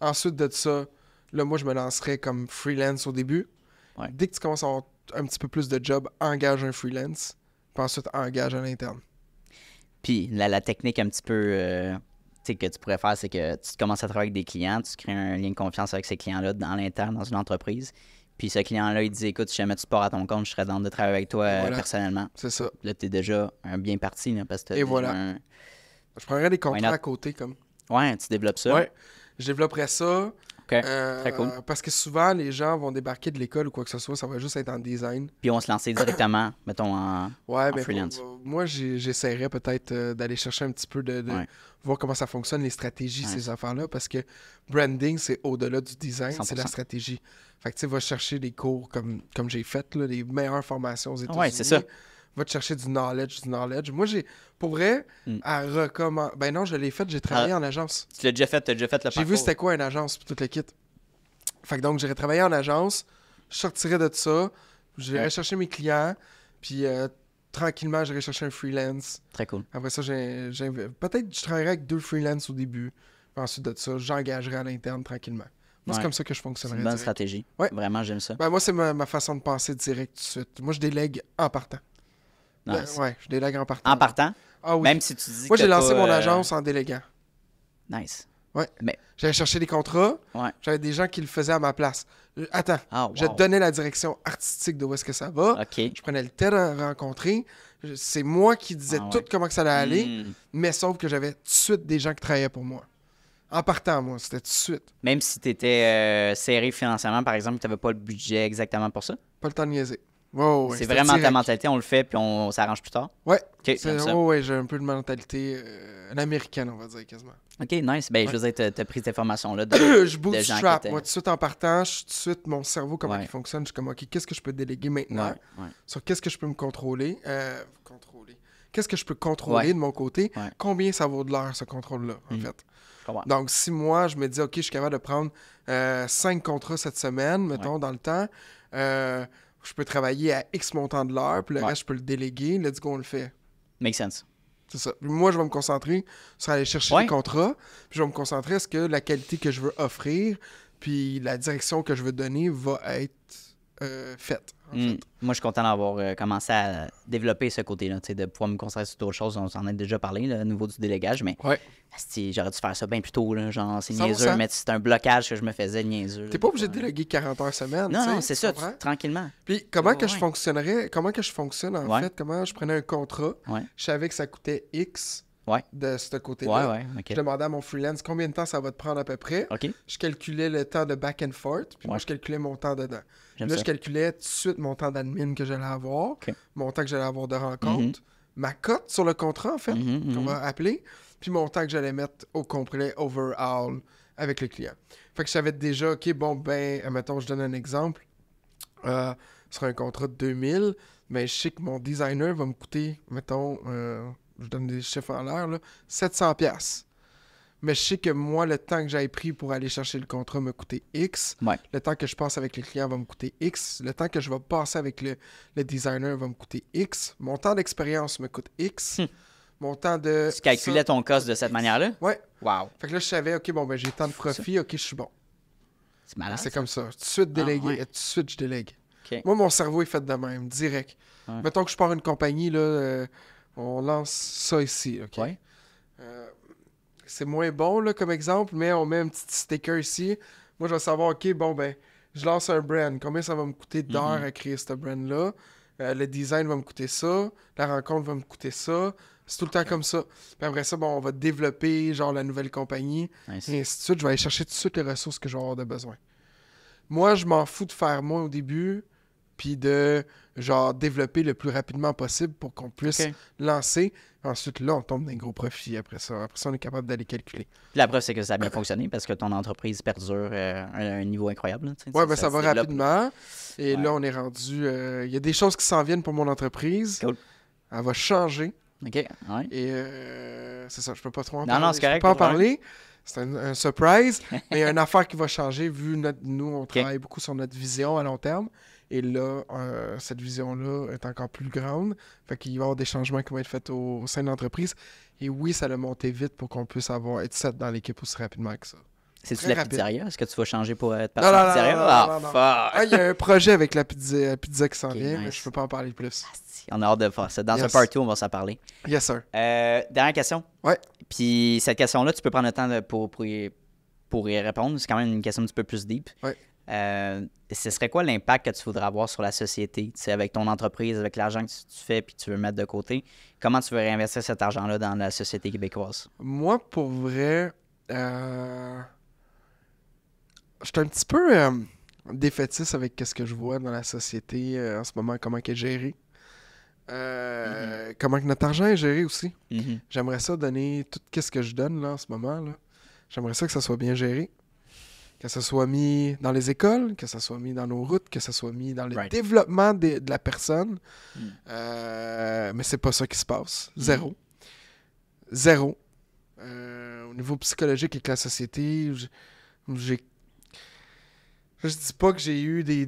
Ensuite de ça, là, moi, je me lancerais comme freelance au début. Dès que tu commences à avoir un petit peu plus de job, engage un freelance, puis ensuite engage à l'interne. Puis la, technique un petit peu euh, que tu pourrais faire, c'est que tu commences à travailler avec des clients, tu crées un lien de confiance avec ces clients-là dans l'interne, dans une entreprise. Puis ce client-là, il dit Écoute, si jamais tu pars à ton compte, je serais dans de travailler avec toi euh, personnellement. C'est ça. Là, tu es déjà un bien parti. parce que Et voilà. Je prendrais des contrats à côté. comme. Ouais, tu développes ça. Ouais, je développerais ça. Euh, parce que souvent, les gens vont débarquer de l'école ou quoi que ce soit, ça va juste être en design. Puis on se lancer [coughs] directement, mettons, en, ouais, freelance. moi, j'essaierais peut-être euh, d'aller chercher un petit peu de, voir comment ça fonctionne, les stratégies, ces affaires-là, parce que branding, c'est au-delà du design, c'est la stratégie. Fait que tu vas chercher des cours comme, comme j'ai fait, là, les meilleures formations aux États-Unis. Ouais, c'est ça va te chercher du knowledge, du knowledge. Moi, j'ai, pour vrai, hmm. à recommencer. Ben non, je l'ai fait, j'ai travaillé ah. en agence. Tu l'as déjà fait, tu as déjà fait la J'ai vu c'était quoi une agence, puis tout le kit. Fait donc, j'irai travailler en agence, je sortirais de ça, j'irai chercher mes clients, puis euh, tranquillement, j'irai chercher un freelance. Très cool. Après ça, j'ai, peut-être que je travaillerai avec deux freelances au début, puis ensuite de ça, j'engagerai à l'interne tranquillement. c'est comme ça que je fonctionnerais. C'est une bonne stratégie. Ouais. Vraiment, j'aime ça. Ben, moi, c'est ma, ma, façon de penser direct tout de suite. Moi, je délègue en partant. Ben, oui, je délègue en partant. En partant? Ah, oui. Même si Moi, j'ai lancé mon euh, agence en déléguant. Nice. Ouais. Mais... J'allais chercher des contrats. J'avais des gens qui le faisaient à ma place. Euh, attends, ah, je donnais la direction artistique de où est-ce que ça va. Je prenais le temps à rencontrer. C'est moi qui disais ah, tout comment que ça allait aller, hmm. mais sauf que j'avais tout de suite des gens qui travaillaient pour moi. En partant, moi, c'était tout de suite. Même si tu étais euh, serré financièrement, par exemple, tu n'avais pas le budget exactement pour ça? Pas le temps de niaiser c'est vraiment ta mentalité, on le fait puis on, s'arrange plus tard. Ouais. j'ai un peu de mentalité euh, américaine, on va dire quasiment. Ok, nice. Ben, je veux dire, as pris cette information-là. [coughs] je bootstrap. Moi, tout de suite en partant, tout de suite, mon cerveau, comment il fonctionne, je suis comme, ok, qu'est-ce que je peux déléguer maintenant Sur qu'est-ce que je peux me contrôler euh, Contrôler. Qu'est-ce que je peux contrôler de mon côté Combien ça vaut de l'heure, ce contrôle-là, en mhm. fait donc, si moi, je me dis, OK, je suis capable de prendre euh, cinq contrats cette semaine, mettons, dans le temps, euh, je peux travailler à X montant de l'heure, puis le reste, je peux le déléguer. Let's go, on le fait. Make sense. C'est ça. moi, je vais me concentrer sur aller chercher un contrat. puis je vais me concentrer à ce que la qualité que je veux offrir, puis la direction que je veux donner va être euh, hmm. Moi, je suis content d'avoir euh, commencé à développer ce côté-là, de pouvoir me concentrer sur d'autres choses. On s'en a déjà parlé, au niveau du délégage, mais j'aurais dû faire ça bien plus tôt. genre, c'est niaiseux, mais c'est un blocage que je me faisais niaiseux. T'es pas obligé de déléguer 40 heures semaine. Non, non c'est ça, tranquillement. Puis comment que je fonctionnerais, comment que je fonctionne en fait, comment je prenais un contrat, je savais que ça coûtait X de ce côté-là. Je demandais à mon freelance combien de temps ça va te prendre à peu près. Je calculais le temps de back and forth, puis moi, je calculais mon temps dedans. Là, je calculais tout de suite mon temps d'admin que j'allais avoir, mon temps que j'allais avoir de rencontre, mm-hmm. ma cote sur le contrat, en fait, mm-hmm, mm-hmm. qu'on va appeler, puis mon temps que j'allais mettre au complet, overall, avec le client. Fait que je savais déjà, OK, bon, ben, mettons, je donne un exemple. Euh, sur un contrat de 2000, mais ben, je sais que mon designer va me coûter, mettons, euh, je donne des chiffres en l'air, 700 pièces. Mais je sais que moi, le temps que j'avais pris pour aller chercher le contrat me coûtait X. Le temps que je passe avec le client va me coûter X. Le temps que je vais passer avec le, designer va me coûter X. Mon temps d'expérience me coûte X. Hmm. Mon temps de. Tu calculais ton cost de cette manière-là? Oui. Wow. Fait que là, je savais, OK, bon, ben, j'ai tant de profit, OK, je suis bon. C'est malade. C'est comme ça. Tout de suite ah, délégué. Tout de suite, je délègue. Moi, mon cerveau est fait de même, direct. Mettons que je pars une compagnie, là, euh, on lance ça ici, OK? Euh, c'est moins bon là, comme exemple, mais on met un petit sticker ici. Moi, je vais savoir, OK, bon, ben, je lance un brand. Combien ça va me coûter d'heures mm-hmm. à créer ce brand-là? Euh, le design va me coûter ça. La rencontre va me coûter ça. C'est tout le temps comme ça. Puis après ça, bon, on va développer, genre, la nouvelle compagnie. Et ainsi de suite. Je vais aller chercher toutes les ressources que je vais avoir de besoin. Moi, je m'en fous de faire moi au début, puis de genre développer le plus rapidement possible pour qu'on puisse lancer. Ensuite, là, on tombe dans un gros profit après ça. Après ça, on est capable d'aller calculer. La preuve, c'est que ça a bien fonctionné parce que ton entreprise perdure à euh, un niveau incroyable. Oui, ben, ça, va rapidement. Et là, on est rendu. Euh, il y a des choses qui s'en viennent pour mon entreprise. Elle va changer. OK. Ouais. Et euh, c'est ça, je peux pas trop en parler. Non, c'est correct. Je peux pas en parler. C'est un, surprise. [laughs] mais il y a une affaire qui va changer vu que nous, on travaille beaucoup sur notre vision à long terme. Et là, euh, cette vision-là est encore plus grande. Fait qu'il va y avoir des changements qui vont être faits au, sein de l'entreprise. Et oui, ça a monté vite pour qu'on puisse avoir être sept dans l'équipe aussi rapidement que ça. C'est-tu la pizzeria? Est-ce que tu vas changer pour être partenaire de la pizzeria? Ah, fuck! Ah, il y a un projet avec la pizza, pizza qui s'en vient, mais je peux pas en parler plus. Ah, on a hâte de faire ça. Dans un part on va s'en parler. Yes, sir. Euh, dernière question. Oui. Puis cette question-là, tu peux prendre le temps pour, pour, y, répondre. C'est quand même une question un petit peu plus deep. Oui. Euh, ce serait quoi l'impact que tu voudrais avoir sur la société, avec ton entreprise, avec l'argent que tu, fais puis que tu veux mettre de côté? Comment tu veux réinvestir cet argent-là dans la société québécoise? Moi, pour vrai, euh, je suis un petit peu euh, défaitiste avec ce que je vois dans la société en ce moment, comment elle est gérée. Mm-hmm. Comment que notre argent est géré aussi. Mm-hmm. J'aimerais ça donner tout ce que je donne là, en ce moment. J'aimerais ça que ça soit bien géré que ça soit mis dans les écoles, que ça soit mis dans nos routes, que ça soit mis dans le développement de, la personne. Mais hmm. ce euh, mais c'est pas ça qui se passe. Hmm. Zéro. Zéro. Euh, au niveau psychologique et la société, j'ai. Je dis pas que j'ai eu des.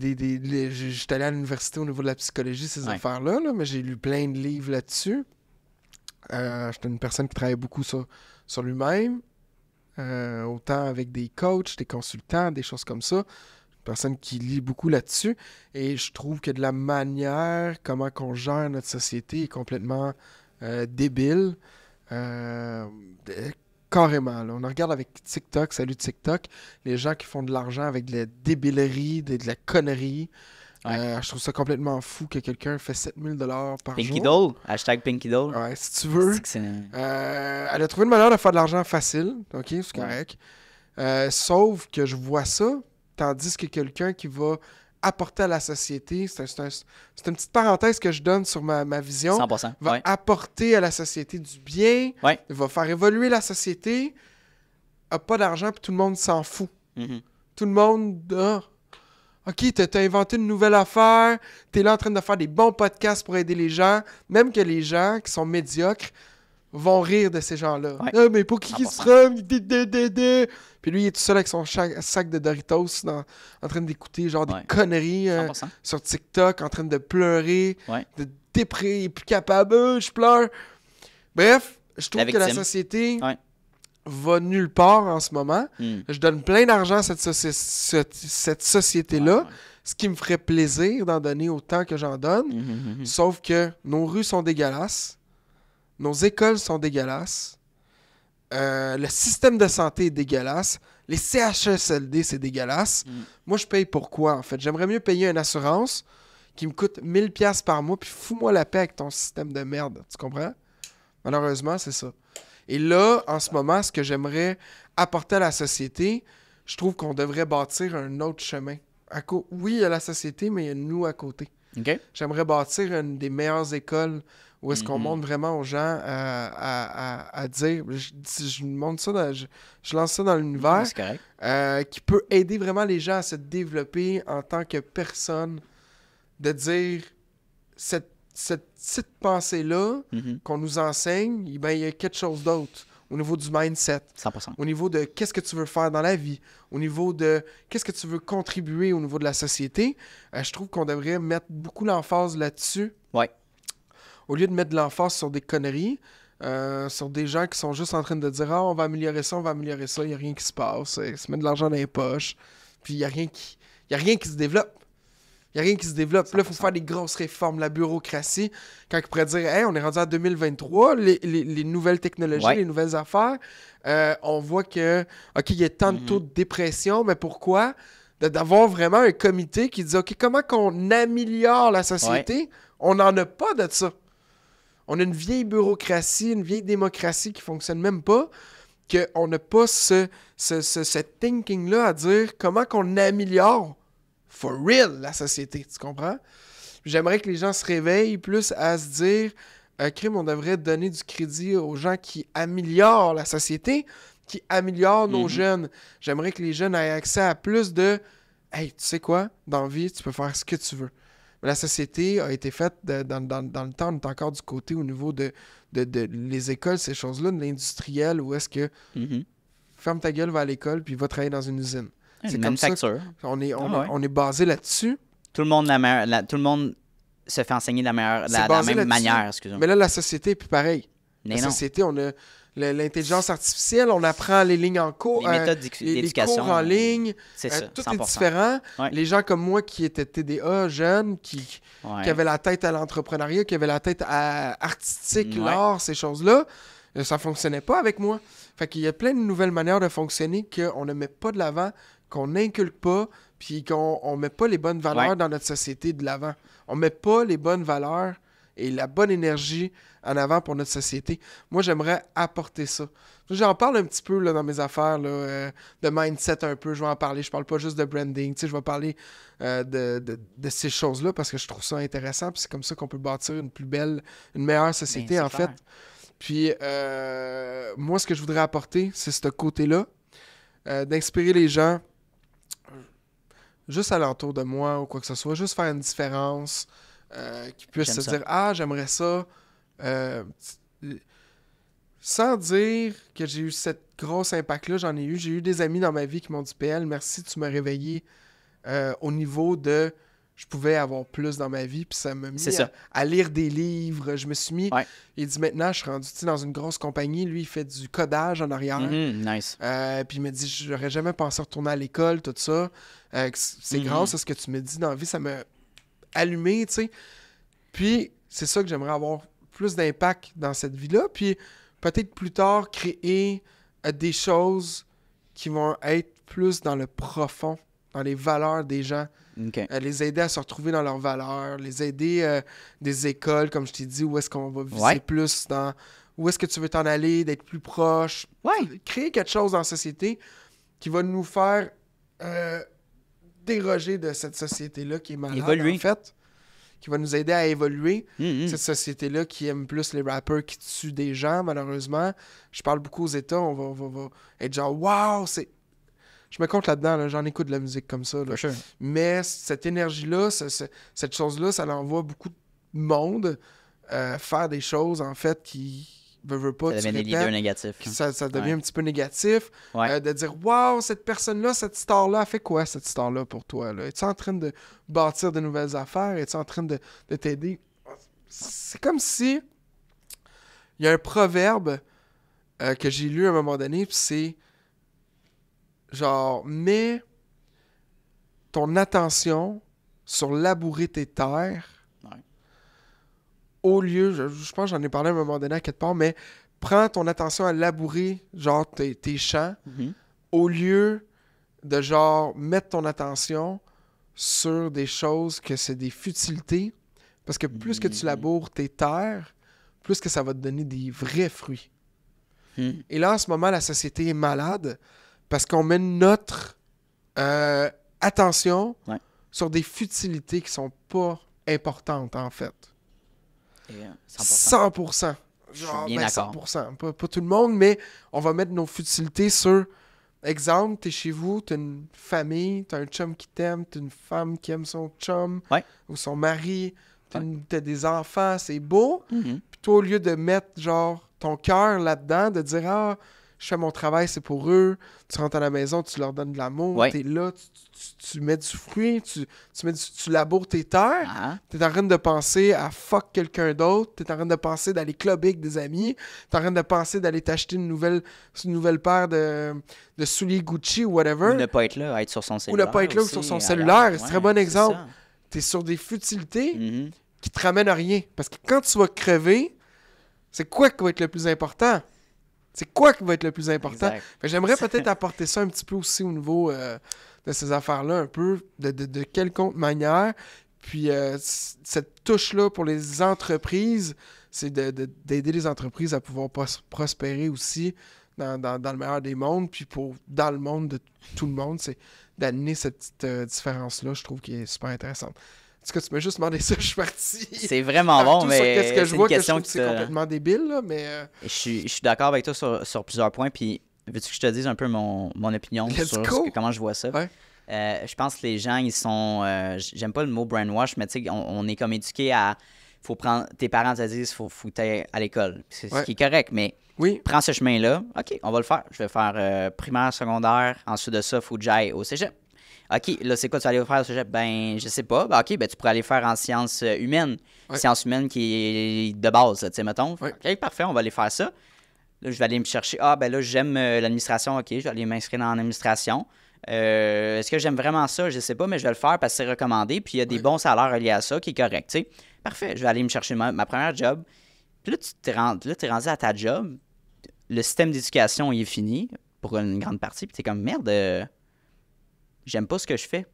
J'étais allé à l'université au niveau de la psychologie, ces affaires-là, mais j'ai lu plein de livres là-dessus. Euh, j'étais une personne qui travaillait beaucoup sur lui-même. Euh, autant avec des coachs, des consultants, des choses comme ça. Une personne qui lit beaucoup là-dessus. Et je trouve que de la manière comment qu'on gère notre société est complètement euh, débile. Euh, carrément. On regarde avec TikTok, salut TikTok, les gens qui font de l'argent avec de la débilerie, de la connerie. Euh, je trouve ça complètement fou que quelqu'un fait 7000 dollars par jour. Pinky Doll, hashtag Pinky Doll. Ouais, si tu veux. Euh, elle a trouvé une manière de faire de l'argent facile, ok, c'est correct. Euh, sauf que je vois ça, tandis que quelqu'un qui va apporter à la société, c'est un, une petite parenthèse que je donne sur ma, vision, 100%, va apporter à la société du bien, va faire évoluer la société, a pas d'argent, puis tout le monde s'en fout. Mm-hmm. Tout le monde OK, t'as inventé une nouvelle affaire, t'es là en train de faire des bons podcasts pour aider les gens, même que les gens qui sont médiocres vont rire de ces gens-là. Ah, mais pour qui qui se Puis lui, il est tout seul avec son sac de Doritos en train d'écouter genre des conneries euh, sur TikTok, en train de pleurer, de déprimer, plus capable, euh, je pleure. Bref, je trouve que la société va nulle part en ce moment. Hmm. Je donne plein d'argent à cette, société-là, ce qui me ferait plaisir d'en donner autant que j'en donne. Mmh, mmh, mmh, Sauf que nos rues sont dégueulasses, nos écoles sont dégueulasses, euh, le système de santé est dégueulasse, les CHSLD, c'est dégueulasse. Moi, je paye pour quoi en fait? J'aimerais mieux payer une assurance qui me coûte 1000$ par mois, puis fous-moi la paix avec ton système de merde. Tu comprends? Malheureusement, c'est ça. Et là, en ce moment, ce que j'aimerais apporter à la société, je trouve qu'on devrait bâtir un autre chemin. À oui, il y a la société, mais il y a nous à côté. J'aimerais bâtir une des meilleures écoles où est-ce qu'on mm-hmm. montre vraiment aux gens à, dire. Je, je, je, lance ça dans l'univers. Euh, qui peut aider vraiment les gens à se développer en tant que personne. De dire cette cette petite pensée-là mhm. qu'on nous enseigne, eh ben, il y a quelque chose d'autre au niveau du mindset. Au niveau de qu'est-ce que tu veux faire dans la vie, au niveau de qu'est-ce que tu veux contribuer au niveau de la société, euh, je trouve qu'on devrait mettre beaucoup l'emphase là-dessus. Ouais. Au lieu de mettre de l'emphase sur des conneries, euh, sur des gens qui sont juste en train de dire Ah, on va améliorer ça, on va améliorer ça, il n'y a rien qui se passe, euh, ils se de l'argent dans les poches, puis il n'y a, rien qui... a rien qui se développe. Il n'y a rien qui se développe. Là, il faut faire des grosses réformes, la bureaucratie. Quand ils pourrait dire, on est rendu à 2023, les, nouvelles technologies, les nouvelles affaires, euh, on voit que, OK, y a tant de taux de dépression, mais pourquoi? D'avoir vraiment un comité qui dit, OK, comment qu'on améliore la société? On n'en a pas de ça. On a une vieille bureaucratie, une vieille démocratie qui ne fonctionne même pas, qu'on n'a pas ce, ce, thinking-là à dire comment qu'on améliore for real la société, tu comprends? J'aimerais que les gens se réveillent plus à se dire euh, crime, on devrait donner du crédit aux gens qui améliorent la société, qui améliorent nos mhm. jeunes. J'aimerais que les jeunes aient accès à plus de Hey, tu sais quoi, dans tu peux faire ce que tu veux. Mais la société a été faite dans, le temps, on est encore du côté au niveau de, de, les écoles, ces choses-là, de l'industriel, où est-ce que mhm. ferme ta gueule, va à l'école, puis va travailler dans une usine. C'est comme Ça. On est, ah on, est basé là-dessus. Tout le monde la, tout le monde se fait enseigner de la, meilleure, même manière, excusez-moi. Mais là, la société est plus pareille. la société, on a l'intelligence artificielle, on apprend les lignes en cours, les euh, méthodes cours en ligne, c'est euh, tout est différent. Les gens comme moi qui étaient TDA jeunes, qui, avaient la tête à l'entrepreneuriat, qui avaient la tête à artistique, l'art, ces choses-là, euh, ça fonctionnait pas avec moi. Fait qu'il y a plein de nouvelles manières de fonctionner qu'on ne met pas de l'avant, qu'on n'inculque pas, puis qu'on ne met pas les bonnes valeurs dans notre société de l'avant. On met pas les bonnes valeurs et la bonne énergie en avant pour notre société. Moi, j'aimerais apporter ça. J'en parle un petit peu dans mes affaires euh, de mindset un peu. Je vais en parler. Je parle pas juste de branding. Je vais parler euh, de, ces choses-là parce que je trouve ça intéressant. C'est comme ça qu'on peut bâtir une plus belle, une meilleure société, ben, en fait. Puis euh, moi, ce que je voudrais apporter, c'est ce côté-là, d'inspirer les gens juste à l'entour de moi ou quoi que ce soit, juste faire une différence, euh, qui puisse se dire Ah, j'aimerais ça. Euh, sans dire que j'ai eu cette grosse impact-là, j'en ai eu. J'ai eu des amis dans ma vie qui m'ont dit PL, merci, tu m'as réveillé euh, au niveau de je pouvais avoir plus dans ma vie, puis ça m'a mis à, lire des livres. Je me suis mis. Il dit maintenant, je suis rendu dans une grosse compagnie. Lui, il fait du codage en arrière. Mm-hmm, puis il me dit j'aurais jamais pensé retourner à l'école, tout ça. Euh, c'est grand, c'est grâce mm-hmm. à ce que tu me dis dans la vie, ça m'a allumé, tu sais. Puis, c'est ça que j'aimerais avoir plus d'impact dans cette vie-là. Puis, peut-être plus tard, créer euh, des choses qui vont être plus dans le profond, dans les valeurs des gens. Euh, les aider à se retrouver dans leurs valeurs, les aider des écoles, comme je t'ai dit, où est-ce qu'on va viser plus dans où est-ce que tu veux t'en aller, d'être plus proche. Ouais. Créer quelque chose dans la société qui va nous faire déroger de cette société-là qui est malade, en fait, qui va nous aider à évoluer. Mm, mm. Cette société-là qui aime plus les rappeurs qui tuent des gens, malheureusement. Je parle beaucoup aux États, on va, va, être genre « Wow! » c'est Je me compte là-dedans, j'en écoute de la musique comme ça. Mais cette énergie-là, cette chose-là, ça l'envoie beaucoup de monde euh, faire des choses, en fait, qui ça devient Ça, devient un petit peu négatif. Euh, de dire Waouh, cette personne-là, cette star-là, elle fait quoi cette star-là pour toi Es-tu en train de bâtir de nouvelles affaires Es-tu en train de, t'aider C'est comme si. Il y a un proverbe euh, que j'ai lu à un moment donné, c'est genre Mets ton attention sur labourer tes terres au lieu, je, pense j'en ai parlé à un moment donné à quelque part, mais prends ton attention à labourer, genre, tes, champs, mhm. au lieu de, genre, mettre ton attention sur des choses que c'est des futilités. Parce que plus que tu mhm. laboures tes terres, plus que ça va te donner des vrais fruits. Mhm. Et là, en ce moment, la société est malade parce qu'on met notre euh, attention sur des futilités qui sont pas importantes, en fait. 100%. 100%. Euh, genre, 100%. Ben, pas, tout le monde, mais on va mettre nos futilités sur. Exemple, t'es chez vous, t'as une famille, t'as un chum qui t'aime, t'as une femme qui aime son chum ou son mari, t'as des enfants, c'est beau. Mm-hmm. Puis toi, au lieu de mettre genre ton cœur là-dedans, de dire Ah, je fais mon travail, c'est pour eux. Tu rentres à la maison, tu leur donnes de l'amour, tu es là, tu, mets du fruit, tu, mets tu tes terres. Ah. Tu es en train de penser à fuck quelqu'un d'autre, tu es en train de penser d'aller clubber avec des amis, tu es en train de penser d'aller t'acheter une nouvelle, nouvelle paire de, de souliers Gucci ou whatever. Ou ne pas être là, être sur son cellulaire. Ou ne pas être là ou sur son cellulaire. c'est très bon exemple. Tu es sur des futilités mm-hmm. qui te ramènent à rien. Parce que quand tu vas crever, c'est quoi qui va être le plus important? C'est quoi qui va être le plus important? J'aimerais [laughs] peut-être apporter ça un petit peu aussi au niveau euh, de ces affaires-là, un peu de, de, quelconque manière. Puis euh, cette touche-là pour les entreprises, c'est d'aider les entreprises à pouvoir prospérer aussi dans, le meilleur des mondes. Puis pour dans le monde de tout le monde, c'est d'amener cette euh, différence-là, je trouve qui est super intéressante que tu m'as juste demandé [laughs] ça? Je suis parti. C'est vraiment bon, mais. Qu'est-ce que je vois que, complètement débile, mais. Euh, je suis, d'accord avec toi sur, plusieurs points, puis veux-tu que je te dise un peu mon, opinion sur comment je vois ça? Euh, je pense que les gens, ils sont. Euh, j'aime pas le mot brainwash, mais tu sais, on, est comme éduqué à. Faut prendre, tes parents te disent, faut foutre à l'école. C'est ce qui est correct, mais prends ce chemin-là. OK, on va le faire. Je vais faire primaire, secondaire. Ensuite de ça, faut que j'aille au cégep. OK, là, c'est quoi tu vas aller faire au cégep? Ben, je sais pas. Ben, OK, ben, tu pourrais aller faire en sciences euh, humaines. Sciences humaines qui est de base, tu sais, mettons. OK, parfait, on va aller faire ça. Là, je vais aller me chercher. Ah, ben là, j'aime euh, l'administration. OK, je vais aller m'inscrire dans l'administration. Euh, est-ce que j'aime vraiment ça? Je sais pas, mais je vais le faire parce que c'est recommandé. Puis il y a des bons salaires liés à ça qui est correct, tu sais. Parfait, je vais aller me chercher ma, première job. Puis là, tu t'es rendu, à ta job. Le système d'éducation, il est fini pour une grande partie. Puis t'es comme, merde j'aime pas ce que je fais.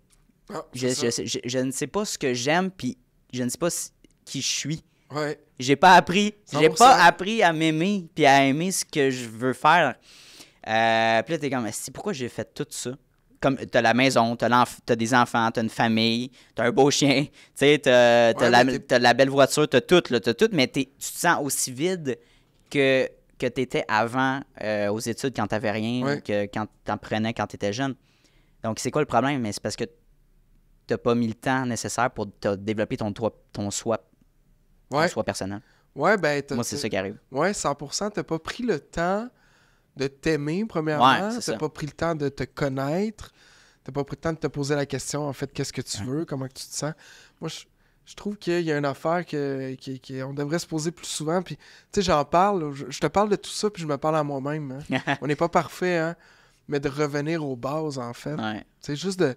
Ah, je, ne sais pas ce que j'aime, puis je ne sais pas qui je suis. J'ai pas appris. J'ai pas appris à m'aimer, puis à aimer ce que je veux faire. Euh, puis là, t'es comme, si, pourquoi j'ai fait tout ça? Comme, t'as la maison, t'as, as des enfants, t'as une famille, t'as un beau chien, [laughs] t'as, as, la, la, belle voiture, t'as tout, tout, mais tu te sens aussi vide que, que t'étais avant euh, aux études quand t'avais rien, que quand t'en prenais quand t'étais jeune. Donc, c'est quoi le problème? Mais c'est parce que tu n'as pas mis le temps nécessaire pour développer ton, ton soi, ouais. ton soi personnel. Ouais, ben, Moi, c'est ça qui arrive. Oui, 100%. tu n'as pas pris le temps de t'aimer, premièrement. Tu n'as pas pris le temps de te connaître. Tu n'as pas pris le temps de te poser la question, en fait, qu'est-ce que tu veux, comment tu te sens. Moi, je, trouve qu'il y a une affaire que, qu'on devrait se poser plus souvent. Puis, tu sais, j'en parle, je, te parle de tout ça, puis je me parle à moi-même. Hein. [laughs] On n'est pas parfait, hein mais de revenir aux bases, en fait. C'est juste de,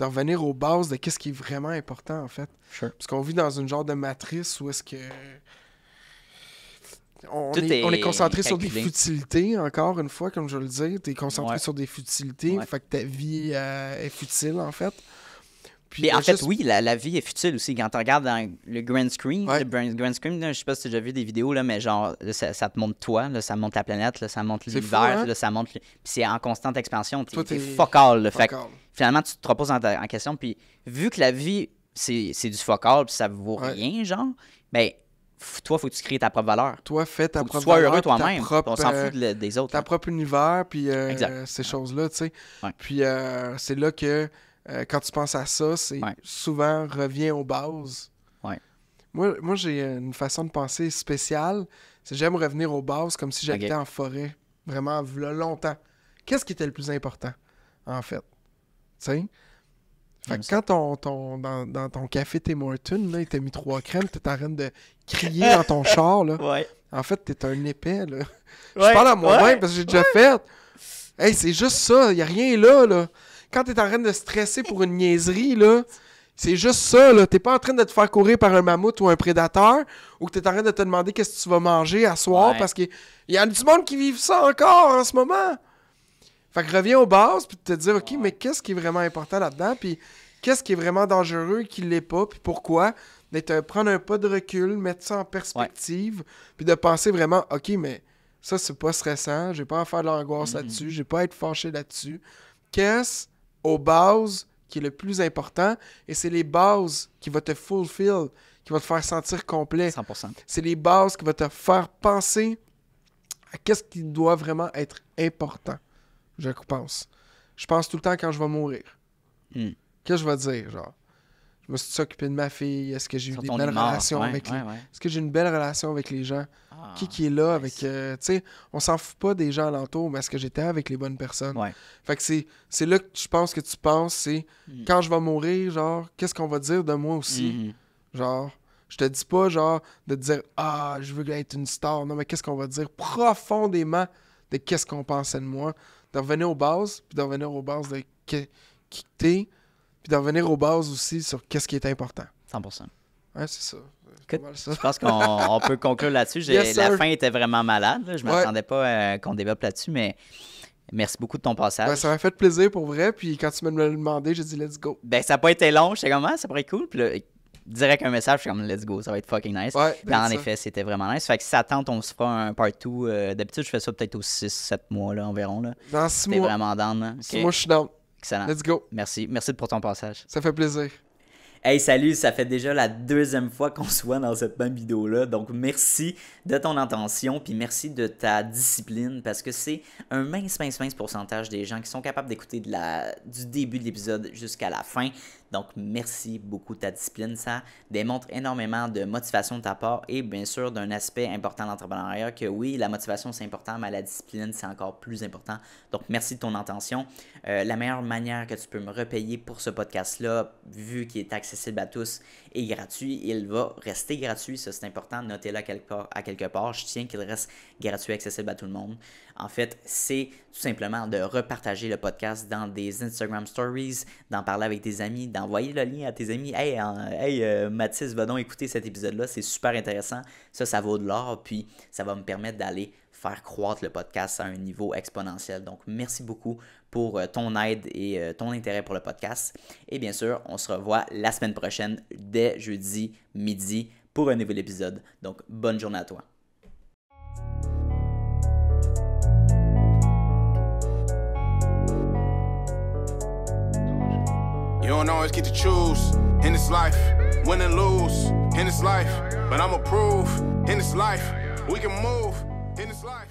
revenir aux bases de qu'est-ce qui est vraiment important, en fait. Parce qu'on vit dans une genre de matrice où est-ce que. On est, concentré sur des futilités, encore une fois, comme je le dis. Tu es concentré sur des futilités, fait que ta vie euh, est futile, en fait mais en euh, fait, oui, la, vie est futile aussi. Quand tu regardes dans le grand screen, je le grand screen, je sais pas si tu as déjà vu des vidéos, là, mais genre, ça, te montre toi, ça montre la planète, ça montre l'univers, hein? ça montre. Puis c'est en constante expansion. T'es, es... fuck all. fait finalement, tu te reposes en, question. Puis vu que la vie, c'est, du focal all, puis ça vaut rien, genre, ben. Toi, faut que tu crées ta propre valeur. Toi, fais ta propre valeur. sois heureux toi-même. On s'en euh, fout des autres. Ta propre univers, puis euh, ces choses-là, tu sais. Puis c'est là que euh, quand tu penses à ça, c'est souvent revient aux bases. Moi, j'ai une façon de penser spéciale. C'est j'aime revenir aux bases comme si j'étais en forêt, vraiment longtemps. Qu'est-ce qui était le plus important, en fait? Tu sais? quand ton, ton, dans, ton café Tim Hortons, là, il t'a mis trois crèmes, t'es en train de crier dans ton [laughs] char, là. En fait, t'es un épais, là. Je parle à moi-même parce que j'ai déjà fait. Hey, c'est juste ça, il a rien là, là quand tu en train de stresser pour une niaiserie, là, c'est juste ça, là. T'es pas en train de te faire courir par un mammouth ou un prédateur ou que t'es en train de te demander qu'est-ce que tu vas manger à soir parce qu'il y a du monde qui vit ça encore en ce moment. Fait que reviens aux bases puis te dire, OK, mais qu'est-ce qui est vraiment important là-dedans? Puis qu'est-ce qui est vraiment dangereux et qui l'est pas? Puis pourquoi? prendre un pas de recul, mettre ça en perspective, puis de penser vraiment, OK, mais ça, c'est pas stressant, j'ai pas à faire de l'angoisse là-dessus, j'ai pas à être fâché là-dessus. Qu'est-ce aux bases qui est le plus important et c'est les bases qui vont te fulfill, qui vont te faire sentir complet. 100%. C'est les bases qui vont te faire penser à qu'est-ce qui doit vraiment être important, je pense. Je pense tout le temps quand je vais mourir. Hmm. Qu'est-ce que je vais dire, genre? Je me suis occupé de ma fille? Est-ce que j'ai eu des belles relations avec les... Est-ce que j'ai une belle relation avec les gens? Ah, qui qui est là avec... Euh, tu sais, on s'en fout pas des gens alentour, mais est-ce que j'étais avec les bonnes personnes? Fait que c'est là que je pense que tu penses, c'est mm. quand je vais mourir, genre, qu'est-ce qu'on va dire de moi aussi? Mm-hmm. Genre, je te dis pas, genre, de dire « Ah, je veux être une star. » Non, mais qu'est-ce qu'on va dire profondément de qu'est-ce qu'on pensait de moi? De revenir aux bases, puis de revenir aux bases de qui t'es, de d'en venir aux bases aussi sur qu'est-ce qui est important. 100%. Ouais, c'est ça. Je pense qu'on [laughs] peut conclure là-dessus. la fin était vraiment malade. Je ne m'attendais pas euh, qu'on développe là-dessus, mais merci beaucoup de ton passage. Ben, ça m'a fait plaisir pour vrai. Puis quand tu m'as demandé, j'ai dit let's go. Ben, ça n'a pas été long. Je sais comment, ah, ça pourrait être cool. Puis là, direct un message, je suis comme let's go, ça va être fucking nice. Ouais, en ben, effet, c'était vraiment nice. Fait que si ça tente, on se fera un partout euh, D'habitude, je fais ça peut-être aux 6-7 mois là, environ. Là. Dans 6 mois. vraiment down. Hein. mois, je suis down. Excellent. Let's go. Merci. Merci pour ton passage. Ça fait plaisir. Hey, salut, ça fait déjà la deuxième fois qu'on se voit dans cette même vidéo-là. Donc, merci de ton intention, puis merci de ta discipline, parce que c'est un mince, mince, mince pourcentage des gens qui sont capables d'écouter de la... du début de l'épisode jusqu'à la fin. Donc, merci beaucoup de ta discipline. Ça démontre énormément de motivation de ta part et bien sûr d'un aspect important de l'entrepreneuriat que oui, la motivation c'est important, mais la discipline c'est encore plus important. Donc, merci de ton intention. Euh, la meilleure manière que tu peux me repayer pour ce podcast-là, vu qu'il est accessible à tous et gratuit, il va rester gratuit. Ça, c'est important. Notez-le à quelque part. À quelque part. Je tiens qu'il reste gratuit, accessible à tout le monde en fait, c'est tout simplement de repartager le podcast dans des Instagram stories, d'en parler avec tes amis, d'envoyer le lien à tes amis. Hey, hey euh, Mathis, va donc écouter cet épisode-là, c'est super intéressant. Ça, ça vaut de l'or, puis ça va me permettre d'aller faire croître le podcast à un niveau exponentiel. Donc, merci beaucoup pour euh, ton aide et euh, ton intérêt pour le podcast. Et bien sûr, on se revoit la semaine prochaine dès jeudi midi pour un nouvel épisode. Donc, bonne journée à toi. You don't always get to choose in this life, win and lose in this life. But I'ma prove in this life, we can move in this life.